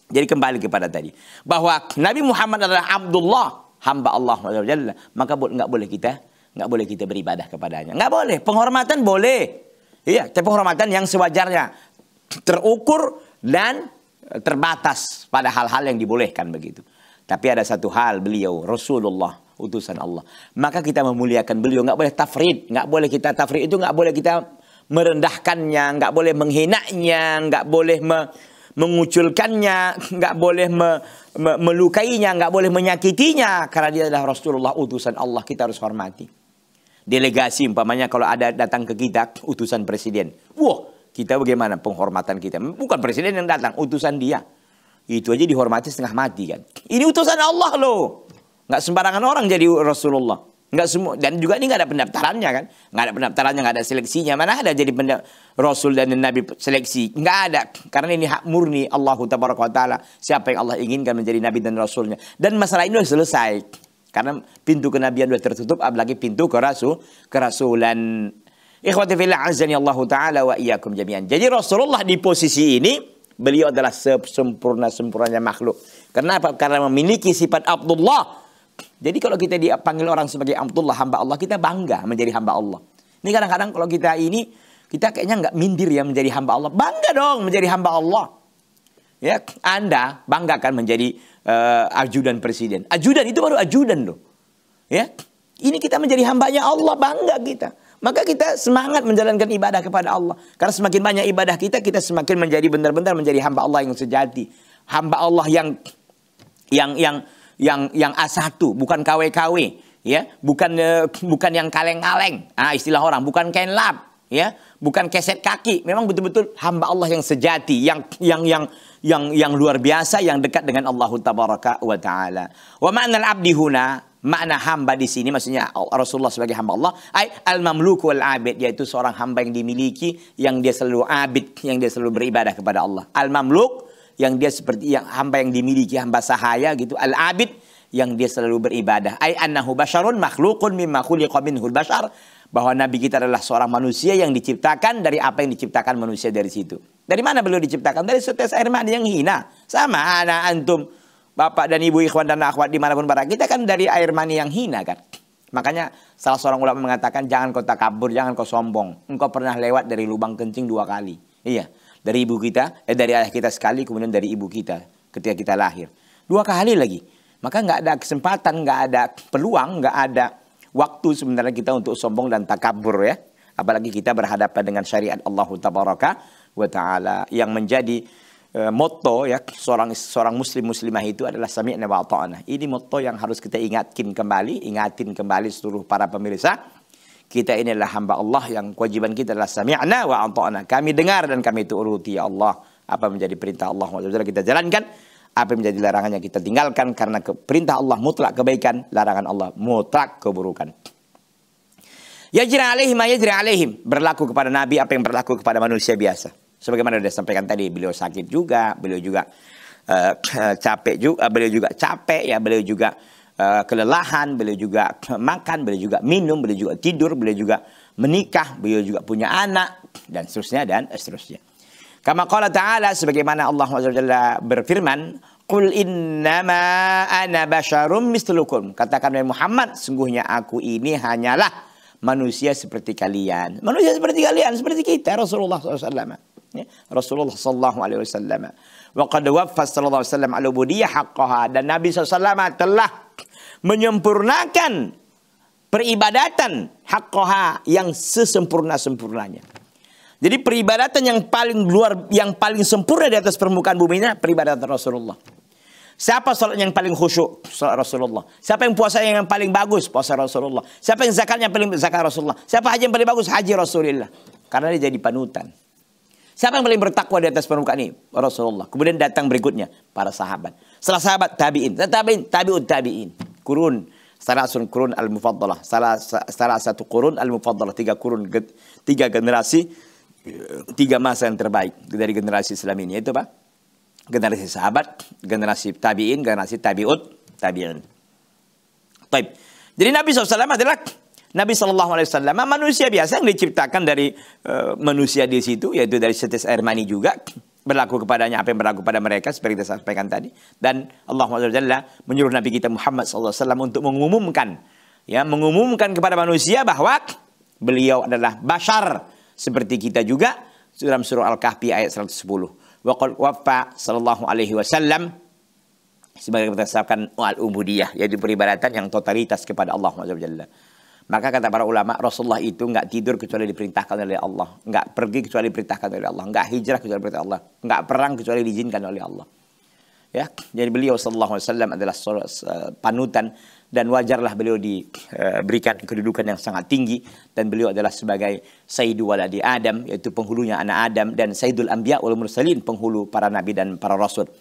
Jadi kembali kepada tadi. Bahawa Nabi Muhammad adalah Abdullah. Hamba Allah SWT. Maka enggak boleh kita. enggak boleh kita beribadah kepadanya. enggak boleh. Penghormatan boleh. Iya. Tapi penghormatan yang sewajarnya. Terukur dan eh, terbatas pada hal-hal yang dibolehkan begitu. Tapi ada satu hal beliau. Rasulullah. Utusan Allah. Maka kita memuliakan beliau. enggak boleh tafrid. enggak boleh kita tafrid. Itu enggak boleh kita merendahkannya. enggak boleh menghinaknya. enggak boleh me menguculkannya, nggak boleh me, me, melukainya, nggak boleh menyakitinya karena dia adalah Rasulullah utusan Allah kita harus hormati. Delegasi umpamanya kalau ada datang ke kita utusan presiden, wah kita bagaimana penghormatan kita? Bukan presiden yang datang, utusan dia. Itu aja dihormati setengah mati kan. Ini utusan Allah loh. Nggak sembarangan orang jadi Rasulullah. Enggak semua dan juga ini nggak ada pendaftarannya kan, nggak ada pendaftarannya, nggak ada seleksinya. Mana ada jadi benda Rasul dan Nabi seleksi? Nggak ada karena ini hak murni Allah Taala. Siapa yang Allah inginkan menjadi Nabi dan Rasulnya. Dan masalah ini sudah selesai karena pintu kenabian sudah tertutup, apalagi pintu ke rasul kerasulan. Ikhwati fillah azani Allah Taala wa iyyakum jami'an. Jadi Rasulullah di posisi ini beliau adalah sempurna sempurnanya makhluk. Kenapa? Karena memiliki sifat Abdullah jadi kalau kita dipanggil orang sebagai Abdullah hamba Allah, kita bangga menjadi hamba Allah. Ini kadang-kadang kalau kita ini, kita kayaknya nggak mindir ya menjadi hamba Allah. Bangga dong menjadi hamba Allah. Ya, Anda bangga kan menjadi uh, ajudan presiden. Ajudan itu baru ajudan loh. Ya, ini kita menjadi hambanya Allah, bangga kita. Maka kita semangat menjalankan ibadah kepada Allah. Karena semakin banyak ibadah kita, kita semakin menjadi benar-benar menjadi hamba Allah yang sejati. Hamba Allah yang yang yang yang yang A1, bukan KW-KW, ya, bukan uh, bukan yang kaleng-kaleng. Ah, istilah orang, bukan kain lap, ya, bukan keset kaki. Memang betul-betul hamba Allah yang sejati, yang yang yang yang yang luar biasa yang dekat dengan Allah tabaraka wa taala. Wa ma'nal abdi huna makna hamba di sini maksudnya Rasulullah sebagai hamba Allah ay al mamluku wal abid yaitu seorang hamba yang dimiliki yang dia selalu abid yang dia selalu beribadah kepada Allah al mamluk yang dia seperti yang hamba yang dimiliki hamba sahaya gitu al abid yang dia selalu beribadah ay annahu basyarun makhluqun mimma khuliqa minhul bashar bahwa nabi kita adalah seorang manusia yang diciptakan dari apa yang diciptakan manusia dari situ dari mana beliau diciptakan dari setes air mani yang hina sama anak antum bapak dan ibu ikhwan dan akhwat dimanapun para kita kan dari air mani yang hina kan Makanya salah seorang ulama mengatakan jangan kau takabur, jangan kau sombong. Engkau pernah lewat dari lubang kencing dua kali. Iya dari ibu kita, eh dari ayah kita sekali, kemudian dari ibu kita ketika kita lahir. Dua kali lagi. Maka nggak ada kesempatan, nggak ada peluang, nggak ada waktu sebenarnya kita untuk sombong dan takabur ya. Apalagi kita berhadapan dengan syariat Allah Tabaraka wa Ta'ala yang menjadi uh, motto ya seorang seorang muslim muslimah itu adalah sami'na wa Ini motto yang harus kita ingatkin kembali, ingatin kembali seluruh para pemirsa kita ini adalah hamba Allah yang kewajiban kita adalah sami'na wa anta'na. Kami dengar dan kami turuti ya Allah. Apa menjadi perintah Allah SWT kita jalankan. Apa yang menjadi larangannya kita tinggalkan. Karena perintah Allah mutlak kebaikan. Larangan Allah mutlak keburukan. ya Yajri alaihim yajri alaihim. Berlaku kepada Nabi apa yang berlaku kepada manusia biasa. Sebagaimana sudah sampaikan tadi, beliau sakit juga, beliau juga uh, capek juga, beliau juga capek ya, beliau juga Eh, kelelahan, beliau juga makan, beliau juga minum, beliau juga tidur, beliau juga menikah, beliau juga punya anak dan seterusnya dan seterusnya. Kama qala ta'ala sebagaimana Allah SWT berfirman, Qul innama ana basyarum mislukum. Katakan oleh Muhammad, sungguhnya aku ini hanyalah manusia seperti kalian. Manusia seperti kalian, seperti kita Rasulullah SAW. Ya, Rasulullah Sallallahu Alaihi Wasallam. Wa qad waffa Sallallahu Alaihi Wasallam al haqqaha. Dan Nabi SAW telah menyempurnakan peribadatan hakoha yang sesempurna-sempurnanya. Jadi peribadatan yang paling luar yang paling sempurna di atas permukaan bumi ini peribadatan Rasulullah. Siapa sholat yang paling khusyuk? Sholat Rasulullah. Siapa yang puasa yang paling bagus? Puasa Rasulullah. Siapa yang zakatnya paling zakat Rasulullah. Siapa haji yang paling bagus? Haji Rasulullah. Karena dia jadi panutan. Siapa yang paling bertakwa di atas permukaan ini? Rasulullah. Kemudian datang berikutnya para sahabat. Setelah sahabat tabiin, tabiin, tabiut tabiin kurun salasun kurun al-mufaddalah salah, salah satu kurun al-mufaddalah tiga kurun tiga generasi tiga masa yang terbaik dari generasi Islam ini itu Pak generasi sahabat generasi tabiin generasi tabiut tabiin Taib. jadi Nabi SAW adalah Nabi saw manusia biasa yang diciptakan dari uh, manusia di situ yaitu dari setes air mani juga berlaku kepadanya apa yang berlaku pada mereka seperti kita sampaikan tadi dan Allah SWT menyuruh Nabi kita Muhammad SAW untuk mengumumkan ya mengumumkan kepada manusia bahwa beliau adalah bashar seperti kita juga dalam surah Al-Kahfi ayat 110 wa qul wafa sallallahu alaihi wasallam sebagai berdasarkan al-ubudiyah yaitu peribadatan yang totalitas kepada Allah SWT maka kata para ulama, Rasulullah itu nggak tidur kecuali diperintahkan oleh Allah, nggak pergi kecuali diperintahkan oleh Allah, nggak hijrah kecuali diperintahkan oleh Allah, nggak perang kecuali diizinkan oleh Allah. Ya, jadi beliau sallallahu alaihi wasallam adalah panutan dan wajarlah beliau diberikan e, kedudukan yang sangat tinggi dan beliau adalah sebagai Sayyidu Waladi Adam yaitu penghulunya anak Adam dan Sayyidul Anbiya wal Mursalin penghulu para nabi dan para rasul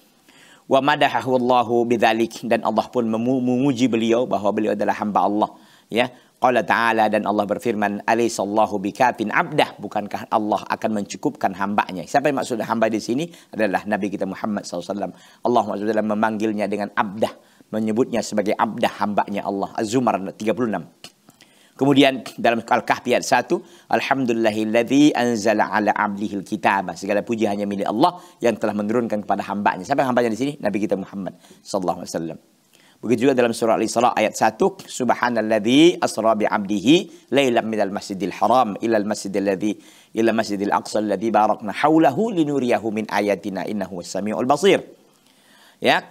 wa madahahu Allahu bidzalik dan Allah pun memuji beliau bahwa beliau adalah hamba Allah ya Qala ta'ala dan Allah berfirman alaisallahu bikafin abdah bukankah Allah akan mencukupkan hamba-Nya? siapa yang maksud hamba di sini adalah nabi kita Muhammad SAW Allah SWT memanggilnya dengan abdah menyebutnya sebagai abdah hamba-Nya Allah Az-Zumar 36 Kemudian dalam Al-Kahfi ayat 1, Alhamdulillahilladzi anzala ala abdihil kitabah. Segala puji hanya milik Allah yang telah menurunkan kepada hamba-Nya. Siapa hamba-Nya di sini? Nabi kita Muhammad sallallahu alaihi wasallam. Begitu juga dalam surah Al-Isra ayat 1, Subhanalladzi asra bi 'abdihi lailan minal masjidil haram al masjidil ladzi ila masjidil aqsa alladzi barakna haulahu linuriyahu min ayatina innahu samiul basir. Ya.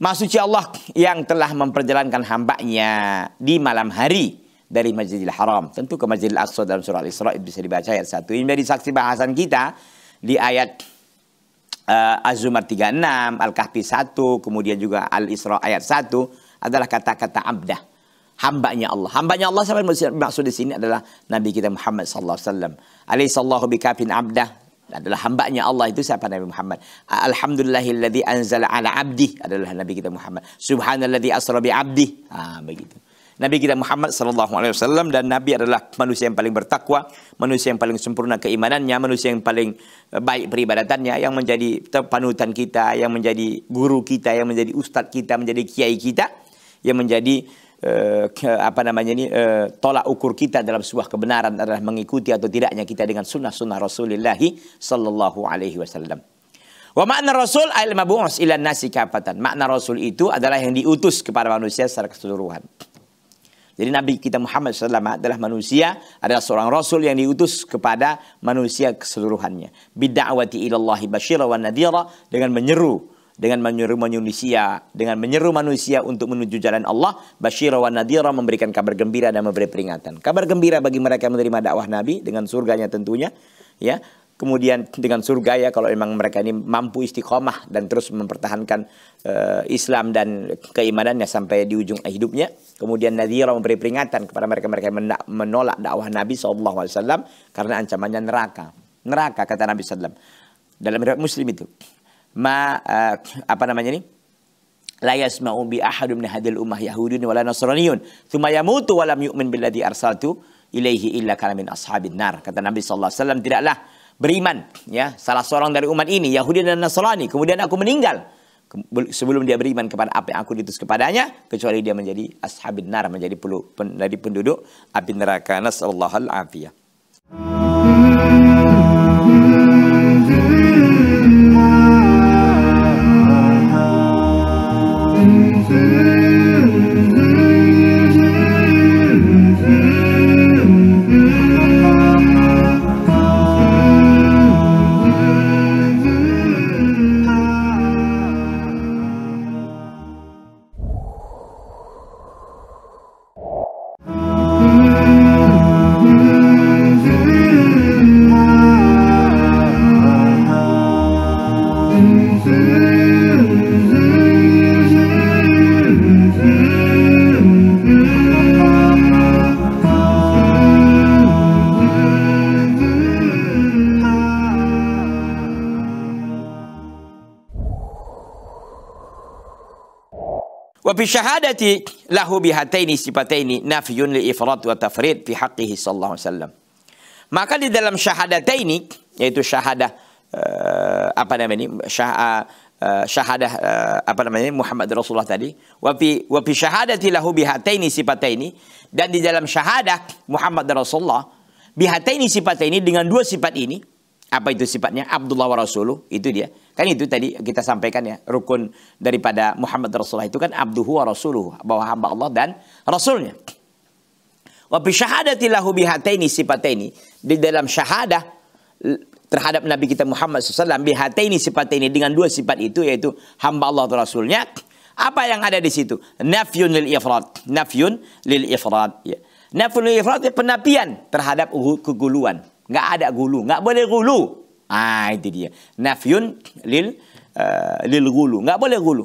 maksudnya Allah yang telah memperjalankan hambanya di malam hari dari Masjidil Haram. Tentu ke Masjidil Aqsa dalam surah Al-Isra bisa dibaca ayat 1. Ini dari saksi bahasan kita di ayat uh, Az-Zumar 36, Al-Kahfi 1, kemudian juga Al-Isra ayat 1 adalah kata-kata abdah. Hambanya Allah. Hambanya Allah sampai maksud di sini adalah Nabi kita Muhammad sallallahu alaihi wasallam. Alaihi sallahu bikafin abdah adalah hambanya Allah itu siapa Nabi Muhammad. Alhamdulillahilladzi anzala ala abdi adalah Nabi kita Muhammad. Subhanalladzi asra bi abdi. Ah begitu. Nabi kita Muhammad sallallahu alaihi wasallam dan Nabi adalah manusia yang paling bertakwa, manusia yang paling sempurna keimanannya, manusia yang paling eh, baik peribadatannya, yang menjadi panutan kita, yang menjadi guru kita, yang menjadi ustadz kita, menjadi kiai kita, yang menjadi uh, apa namanya ini uh, tolak ukur kita dalam sebuah kebenaran adalah mengikuti atau tidaknya kita dengan sunnah-sunnah Rasulullah sallallahu alaihi wasallam. Wa makna rasul al mabu'us ila nasi kafatan. Makna rasul itu adalah yang diutus kepada manusia secara keseluruhan. Jadi Nabi kita Muhammad SAW adalah manusia, adalah seorang Rasul yang diutus kepada manusia keseluruhannya. Bidda'awati ilallahi basyirah wa nadira dengan menyeru dengan menyeru manusia dengan menyeru manusia untuk menuju jalan Allah basyira wa nadira memberikan kabar gembira dan memberi peringatan kabar gembira bagi mereka yang menerima dakwah nabi dengan surganya tentunya ya kemudian dengan surga ya kalau memang mereka ini mampu istiqomah dan terus mempertahankan uh, Islam dan keimanannya sampai di ujung hidupnya kemudian nadhira memberi peringatan kepada mereka-mereka yang menolak dakwah Nabi SAW karena ancamannya neraka neraka kata Nabi SAW dalam riwayat Muslim itu ma uh, apa namanya ini la yasma'u bi ahadum min hadil ummah yahudun wala nasraniyun thumma yamutu wa lam yu'min billadhi arsaltu ilaihi illa kana min ashabin nar kata Nabi sallallahu alaihi wasallam tidaklah beriman ya salah seorang dari umat ini Yahudi dan Nasrani kemudian aku meninggal sebelum dia beriman kepada apa yang aku diutus kepadanya kecuali dia menjadi ashabin nar menjadi penduduk api neraka nasallahu al afiyah syahadati lahu bihataini sifataini nafiyun li ifrat wa tafrid fi haqqihi sallallahu alaihi wasallam. Maka di dalam syahadataini yaitu syahadah uh, apa namanya ini syah, uh, syahadah uh, apa namanya Muhammad Rasulullah tadi wa fi wa fi syahadati lahu bihataini sifataini dan di dalam syahadah Muhammad Rasulullah bihataini sifataini dengan dua sifat ini apa itu sifatnya? Abdullah wa Rasuluh, itu dia. Kan itu tadi kita sampaikan ya, rukun daripada Muhammad Rasulullah itu kan abduhu wa Rasuluh bahwa hamba Allah dan Rasulnya. Wa bi syahadati lahu bihataini sifataini. Di dalam syahadah terhadap Nabi kita Muhammad SAW, bihataini sifataini dengan dua sifat itu yaitu hamba Allah dan Rasulnya. Apa yang ada di situ? Nafyun lil ifrat. Nafyun lil ifrat. Ya. Nafyun lil ifrat ya, penapian terhadap keguluan Nggak ada gulu, nggak boleh gulu. Ah itu dia. Nafyun lil uh, lil gulu, nggak boleh gulu.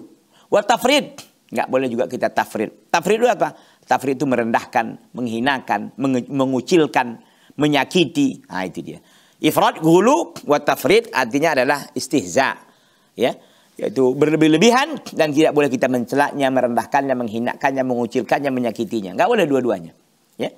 Wa tafrid, nggak boleh juga kita tafrid. Tafrid itu apa? Tafrid itu merendahkan, menghinakan, mengucilkan, menyakiti. Ah itu dia. Ifrat gulu wa tafrid artinya adalah istihza. Ya, yaitu berlebih-lebihan dan tidak boleh kita mencelaknya, merendahkannya, menghinakannya, mengucilkannya, menyakitinya. Nggak boleh dua-duanya. Ya.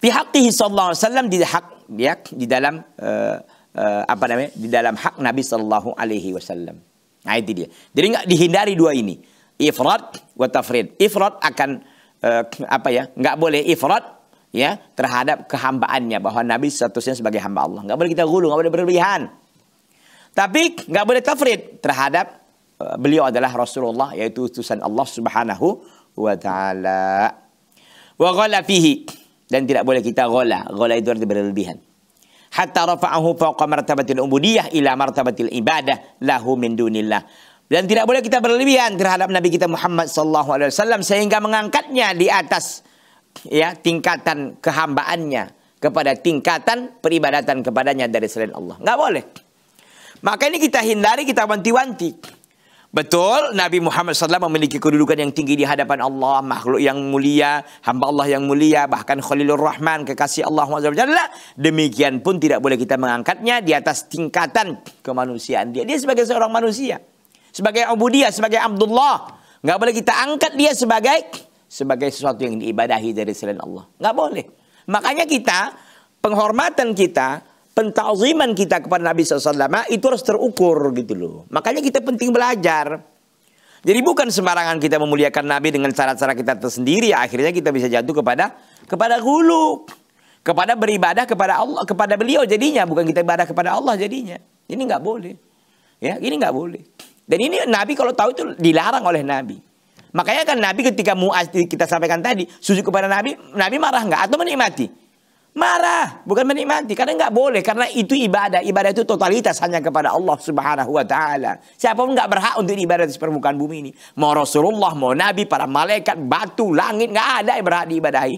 Pihak Tihi Sallallahu Alaihi Wasallam di hak ya di dalam uh, uh, apa namanya di dalam hak Nabi Shallallahu Alaihi Wasallam. Nah itu dia. Jadi nggak dihindari dua ini. Ifrat wa tafrid. Ifrat akan uh, apa ya? Nggak boleh ifrat ya terhadap kehambaannya bahwa Nabi statusnya sebagai hamba Allah. Nggak boleh kita gulung, nggak boleh berlebihan. Tapi nggak boleh tafrid terhadap uh, beliau adalah Rasulullah yaitu utusan Allah Subhanahu wa taala. Wa fihi dan tidak boleh kita gola. Gola itu arti berlebihan. Hatta rafa'ahu fawqa martabatil ubudiyah ila martabatil ibadah lahu min dunillah. Dan tidak boleh kita berlebihan terhadap Nabi kita Muhammad sallallahu alaihi wasallam sehingga mengangkatnya di atas ya tingkatan kehambaannya kepada tingkatan peribadatan kepadanya dari selain Allah. Enggak boleh. Maka ini kita hindari, kita wanti-wanti. Betul, Nabi Muhammad SAW memiliki kedudukan yang tinggi di hadapan Allah, makhluk yang mulia, hamba Allah yang mulia, bahkan Khalilur Rahman, kekasih Allah SWT. Demikian pun tidak boleh kita mengangkatnya di atas tingkatan kemanusiaan dia. Dia sebagai seorang manusia, sebagai Ubudiyah, sebagai Abdullah. Nggak boleh kita angkat dia sebagai sebagai sesuatu yang diibadahi dari selain Allah. Nggak boleh. Makanya kita, penghormatan kita, pentaziman kita kepada Nabi SAW itu harus terukur gitu loh. Makanya kita penting belajar. Jadi bukan sembarangan kita memuliakan Nabi dengan cara-cara kita tersendiri. Akhirnya kita bisa jatuh kepada kepada hulu. Kepada beribadah kepada Allah, kepada beliau jadinya. Bukan kita ibadah kepada Allah jadinya. Ini nggak boleh. Ya, ini nggak boleh. Dan ini Nabi kalau tahu itu dilarang oleh Nabi. Makanya kan Nabi ketika Muaz kita sampaikan tadi, sujud kepada Nabi, Nabi marah nggak atau menikmati? Marah, bukan menikmati. Karena nggak boleh, karena itu ibadah. Ibadah itu totalitas hanya kepada Allah Subhanahu wa taala. Siapapun nggak berhak untuk ibadah di permukaan bumi ini. Mau Rasulullah, mau nabi, para malaikat, batu, langit, nggak ada yang berhak diibadahi.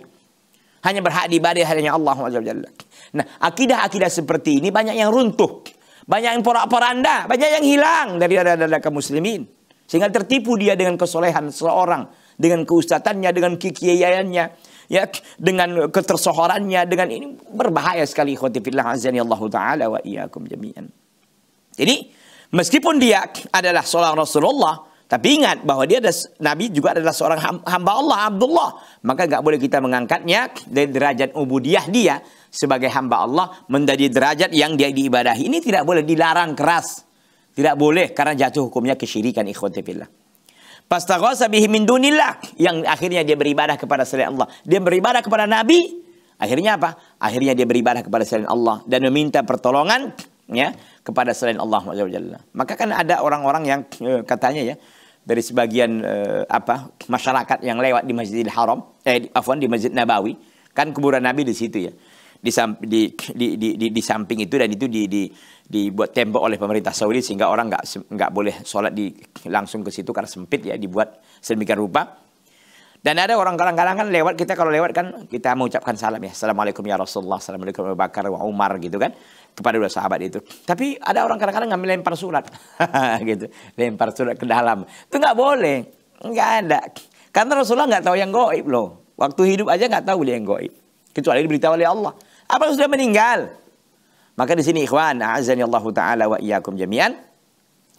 Hanya berhak diibadahi hanya Allah Subhanahu Nah, akidah-akidah seperti ini banyak yang runtuh. Banyak yang porak-poranda, banyak yang hilang dari dada-dada kaum muslimin. Sehingga tertipu dia dengan kesolehan seseorang dengan keustatannya, dengan kikiayannya ya dengan ketersohorannya dengan ini berbahaya sekali khotibillah azani Allah taala wa iyyakum jami'an. Jadi meskipun dia adalah seorang Rasulullah tapi ingat bahwa dia ada, Nabi juga adalah seorang hamba Allah, Abdullah. Maka nggak boleh kita mengangkatnya dari derajat Ubudiyah dia sebagai hamba Allah menjadi derajat yang dia diibadahi. Ini tidak boleh dilarang keras. Tidak boleh karena jatuh hukumnya kesyirikan ikhwan fillah. Fastaghatha bihi min dunillah yang akhirnya dia beribadah kepada selain Allah. Dia beribadah kepada nabi, akhirnya apa? Akhirnya dia beribadah kepada selain Allah dan meminta pertolongan ya kepada selain Allah Maka kan ada orang-orang yang eh, katanya ya dari sebagian eh, apa masyarakat yang lewat di Masjidil Haram eh afwan di Masjid Nabawi kan kuburan Nabi di situ ya di, di, di, di, di, di samping itu dan itu di, di, dibuat tembok oleh pemerintah Saudi sehingga orang nggak nggak boleh sholat di langsung ke situ karena sempit ya dibuat sedemikian rupa. Dan ada orang kadang-kadang kan lewat kita kalau lewat kan kita mengucapkan salam ya. Assalamualaikum ya Rasulullah, Assalamualaikum Abu Bakar wa Umar gitu kan kepada dua sahabat itu. Tapi ada orang kadang-kadang ngambil lempar surat gitu, lempar surat ke dalam. Itu nggak boleh, nggak ada. Karena Rasulullah nggak tahu yang goib loh. Waktu hidup aja nggak tahu dia yang goib. Kecuali diberitahu oleh Allah. Apakah sudah meninggal? Maka di sini ikhwan, azani Allah taala wa iyyakum jami'an.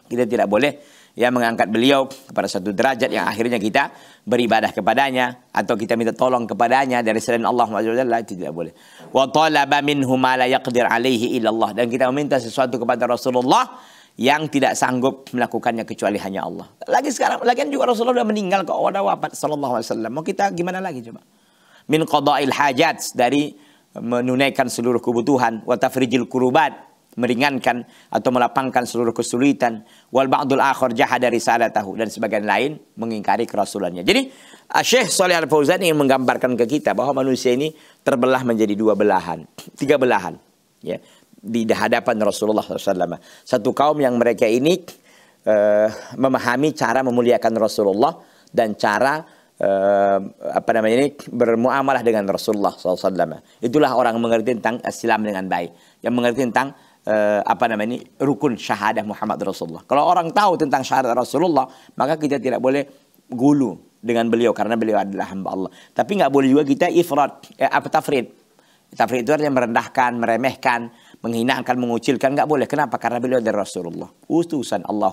Kita tidak boleh ya mengangkat beliau kepada satu derajat yang akhirnya kita beribadah kepadanya atau kita minta tolong kepadanya dari selain Allah Subhanahu tidak boleh. Wa talaba minhu ma la yaqdir alaihi illallah dan kita meminta sesuatu kepada Rasulullah yang tidak sanggup melakukannya kecuali hanya Allah. Lagi sekarang, lagian juga Rasulullah sudah meninggal kok, wafat sallallahu alaihi wasallam. Mau kita gimana lagi coba? Min qada'il hajat dari menunaikan seluruh kebutuhan wa tafrijil kurubat meringankan atau melapangkan seluruh kesulitan wal ba'dul akhir jahada risalatahu dan sebagian lain mengingkari kerasulannya. Jadi ah, Syekh Shalih Al Fauzan ingin menggambarkan ke kita bahwa manusia ini terbelah menjadi dua belahan, tiga belahan ya di hadapan Rasulullah SAW. Satu kaum yang mereka ini uh, memahami cara memuliakan Rasulullah dan cara Eh, apa namanya ini bermuamalah dengan Rasulullah SAW. Itulah orang mengerti tentang Islam dengan baik. Yang mengerti tentang uh, apa namanya ini rukun syahadah Muhammad Rasulullah. Kalau orang tahu tentang syahadah Rasulullah, maka kita tidak boleh gulu dengan beliau karena beliau adalah hamba Allah. Tapi tidak boleh juga kita ifrat eh, apa tafrid. Tafrid itu artinya merendahkan, meremehkan, menghinakan, mengucilkan tidak boleh. Kenapa? Karena beliau adalah Rasulullah. Utusan Allah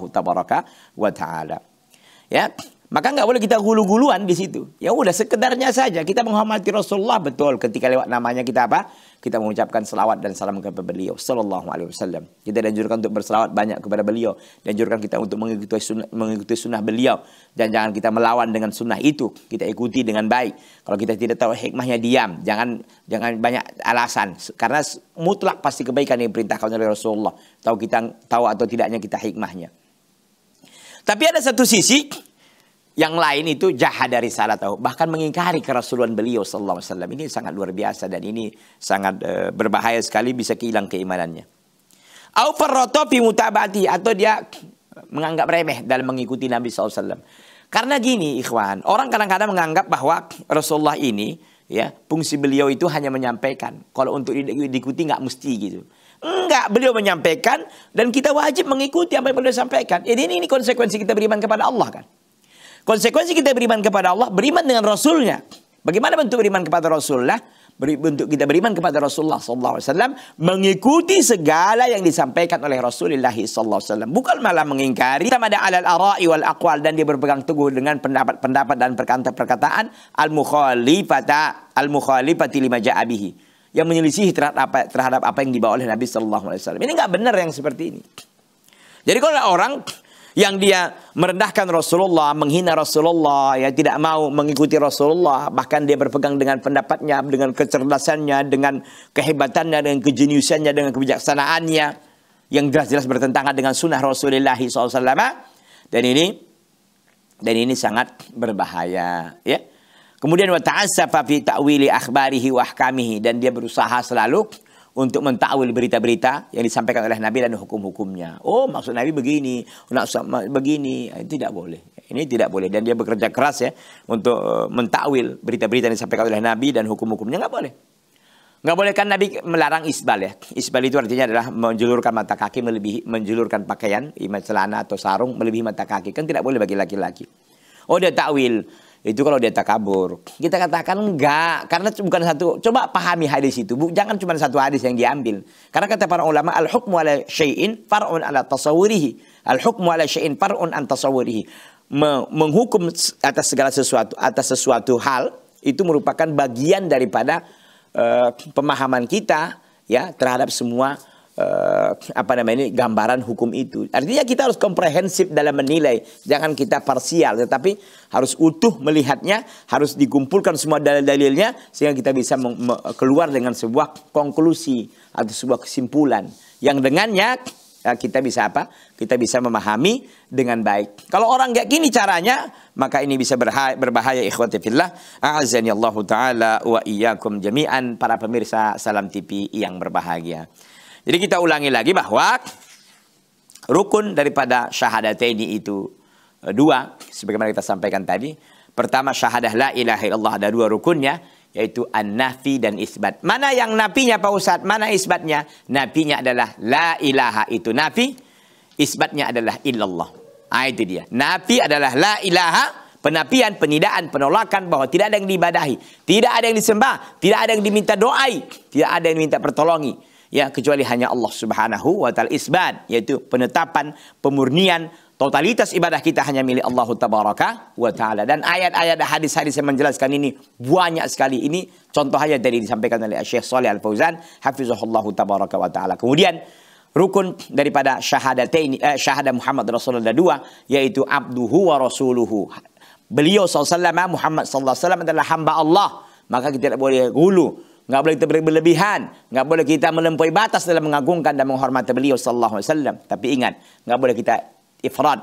Taala. Ya, Maka nggak boleh kita gulu-guluan di situ. Ya udah sekedarnya saja kita menghormati Rasulullah betul ketika lewat namanya kita apa? Kita mengucapkan selawat dan salam kepada beliau sallallahu alaihi wasallam. Kita dianjurkan untuk berselawat banyak kepada beliau, dianjurkan kita untuk mengikuti sunnah, mengikuti sunnah beliau dan jangan kita melawan dengan sunnah itu. Kita ikuti dengan baik. Kalau kita tidak tahu hikmahnya diam, jangan jangan banyak alasan karena mutlak pasti kebaikan yang diperintahkan oleh Rasulullah. Tahu kita tahu atau tidaknya kita hikmahnya. Tapi ada satu sisi yang lain itu jahat dari salah tahu, bahkan mengingkari kerasulan beliau sallallahu alaihi wasallam. Ini sangat luar biasa dan ini sangat uh, berbahaya sekali bisa hilang keimanannya. Au farrata fi mutabati atau dia menganggap remeh dalam mengikuti Nabi SAW. Karena gini ikhwan, orang kadang-kadang menganggap bahwa Rasulullah ini ya fungsi beliau itu hanya menyampaikan. Kalau untuk di diikuti nggak mesti gitu. Enggak, beliau menyampaikan dan kita wajib mengikuti apa yang beliau sampaikan. Jadi ini, ini konsekuensi kita beriman kepada Allah kan. Konsekuensi kita beriman kepada Allah, beriman dengan Rasulnya. Bagaimana bentuk beriman kepada Rasulullah? Bentuk kita beriman kepada Rasulullah SAW mengikuti segala yang disampaikan oleh Rasulullah SAW. Bukan malah mengingkari. Sama ada alal arai wal aqwal dan dia berpegang teguh dengan pendapat-pendapat dan perkataan-perkataan al mukhalifata al mukhalifati lima ja'abihi. Yang menyelisih terhadap apa, terhadap apa yang dibawa oleh Nabi SAW. Ini nggak benar yang seperti ini. Jadi kalau orang yang dia merendahkan Rasulullah, menghina Rasulullah, ya tidak mau mengikuti Rasulullah, bahkan dia berpegang dengan pendapatnya, dengan kecerdasannya, dengan kehebatannya, dengan kejeniusannya, dengan kebijaksanaannya yang jelas-jelas bertentangan dengan sunnah Rasulullah SAW. Dan ini dan ini sangat berbahaya, ya. Kemudian wa ta'assafa fi ta'wili akhbarihi wa dan dia berusaha selalu untuk mentakwil berita-berita yang disampaikan oleh Nabi dan hukum-hukumnya. Oh, maksud Nabi begini, nak begini, ah, tidak boleh. Ini tidak boleh dan dia bekerja keras ya untuk eh, mentakwil berita-berita yang disampaikan oleh Nabi dan hukum-hukumnya nggak boleh. Nggak boleh kan Nabi melarang isbal ya. Isbal itu artinya adalah menjulurkan mata kaki melebihi menjulurkan pakaian, celana atau sarung melebihi mata kaki. Kan tidak boleh bagi laki-laki. Oh dia takwil. Itu kalau dia tak kabur Kita katakan enggak, karena bukan satu. Coba pahami hadis itu. Bu, jangan cuma satu hadis yang diambil. Karena kata para ulama al-hukmu ala syai'in far'un ala tasawurihi. Al-hukmu ala syai'in far'un an tasawurihi. Menghukum atas segala sesuatu atas sesuatu hal itu merupakan bagian daripada uh, pemahaman kita ya terhadap semua Eh, apa namanya ini gambaran hukum itu. Artinya kita harus komprehensif dalam menilai, jangan kita parsial, tetapi harus utuh melihatnya, harus dikumpulkan semua dalil-dalilnya sehingga kita bisa keluar dengan sebuah konklusi atau sebuah kesimpulan yang dengannya eh, kita bisa apa? Kita bisa memahami dengan baik. Kalau orang nggak gini caranya, maka ini bisa berbahaya, berbahaya ikhwati fillah. Allah taala wa iyyakum jami'an para pemirsa Salam TV yang berbahagia. Jadi kita ulangi lagi bahwa rukun daripada ini itu eh, dua sebagaimana kita sampaikan tadi. Pertama syahadah la ilaha illallah ada dua rukunnya yaitu an-nafi dan isbat. Mana yang nafinya Pak Ustaz? Mana isbatnya? Nafinya adalah la ilaha itu nafi, isbatnya adalah illallah. Ah itu dia. Nafi adalah la ilaha penafian, penidaan, penolakan bahwa tidak ada yang diibadahi, tidak ada yang disembah, tidak ada yang diminta doai, tidak ada yang diminta pertolongi. ya kecuali hanya Allah Subhanahu wa taala isbat yaitu penetapan pemurnian totalitas ibadah kita hanya milik Allah tabaraka wa taala dan ayat-ayat dan hadis-hadis yang menjelaskan ini banyak sekali ini contoh ayat dari disampaikan oleh Syekh Shalih Al-Fauzan hafizahullah tabaraka wa taala kemudian rukun daripada syahadat ini eh, syahadat Muhammad Rasulullah ada dua yaitu abduhu wa rasuluhu beliau sallallahu alaihi wasallam Muhammad sallallahu alaihi wasallam adalah hamba Allah maka kita tidak boleh gulu nggak boleh kita berlebihan, nggak boleh kita melampaui batas dalam mengagungkan dan menghormati beliau sallallahu alaihi wasallam. Tapi ingat, nggak boleh kita ifrad.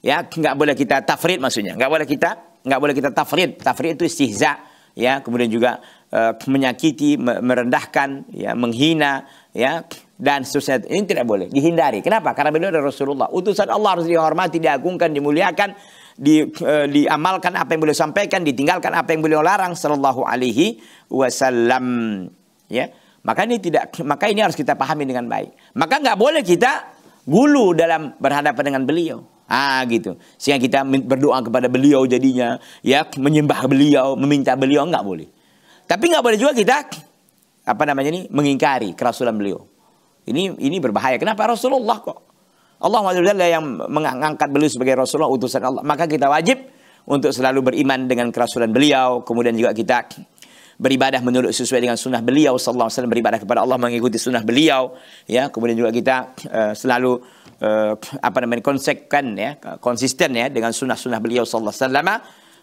Ya, nggak boleh kita tafrid maksudnya. Nggak boleh kita nggak boleh kita tafrid. Tafrid itu istihza, ya, kemudian juga uh, menyakiti, merendahkan, ya, menghina, ya, dan seterusnya. Ini tidak boleh, dihindari. Kenapa? Karena beliau adalah Rasulullah. Utusan Allah harus dihormati, diagungkan, dimuliakan, di, uh, diamalkan apa yang beliau sampaikan, ditinggalkan apa yang beliau larang sallallahu alaihi wasallam ya maka ini tidak maka ini harus kita pahami dengan baik maka nggak boleh kita gulu dalam berhadapan dengan beliau Ah gitu. Sehingga kita berdoa kepada beliau jadinya, ya menyembah beliau, meminta beliau nggak boleh. Tapi nggak boleh juga kita apa namanya ini mengingkari kerasulan beliau. Ini ini berbahaya. Kenapa Rasulullah kok? Allah Subhanahu yang mengangkat beliau sebagai Rasulullah utusan Allah. Maka kita wajib untuk selalu beriman dengan kerasulan beliau. Kemudian juga kita beribadah menurut sesuai dengan sunnah beliau sallallahu alaihi wasallam beribadah kepada Allah mengikuti sunnah beliau ya kemudian juga kita uh, selalu uh, apa namanya konsekkan ya konsisten ya dengan sunnah-sunnah beliau sallallahu alaihi wasallam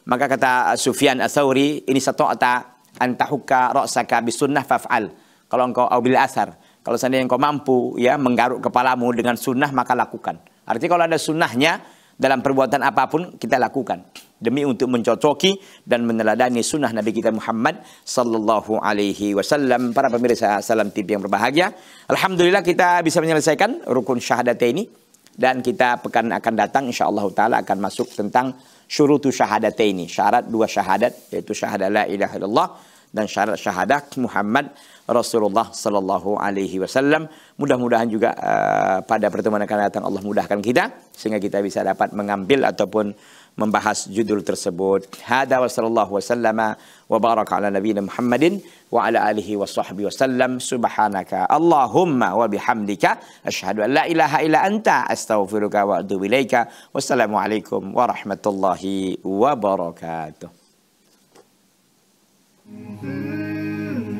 maka kata Sufyan Ats-Tsauri ini satu ata antahuka ra'saka bisunnah faf'al kalau engkau au bil asar kalau seandainya engkau mampu ya menggaruk kepalamu dengan sunnah maka lakukan artinya kalau ada sunnahnya dalam perbuatan apapun kita lakukan demi untuk mencocoki dan meneladani sunnah Nabi kita Muhammad sallallahu alaihi wasallam. Para pemirsa salam tip yang berbahagia. Alhamdulillah kita bisa menyelesaikan rukun syahadat ini dan kita pekan akan datang insyaallah taala akan masuk tentang syurutu syahadat ini, syarat dua syahadat yaitu syahadat la ilaha illallah dan syarat syahadat Muhammad Rasulullah Sallallahu Alaihi Wasallam. Mudah-mudahan juga uh, pada pertemuan akan datang Allah mudahkan kita sehingga kita bisa dapat mengambil ataupun membahas judul tersebut. Hada wa sallallahu wasallama wa baraka ala nabiyina Muhammadin wa ala alihi wa sahbihi wasallam. Subhanaka Allahumma wa bihamdika ashadu an la ilaha ila anta astaghfiruka wa atubu ilaika. Wassalamualaikum warahmatullahi wabarakatuh. Mm-hmm.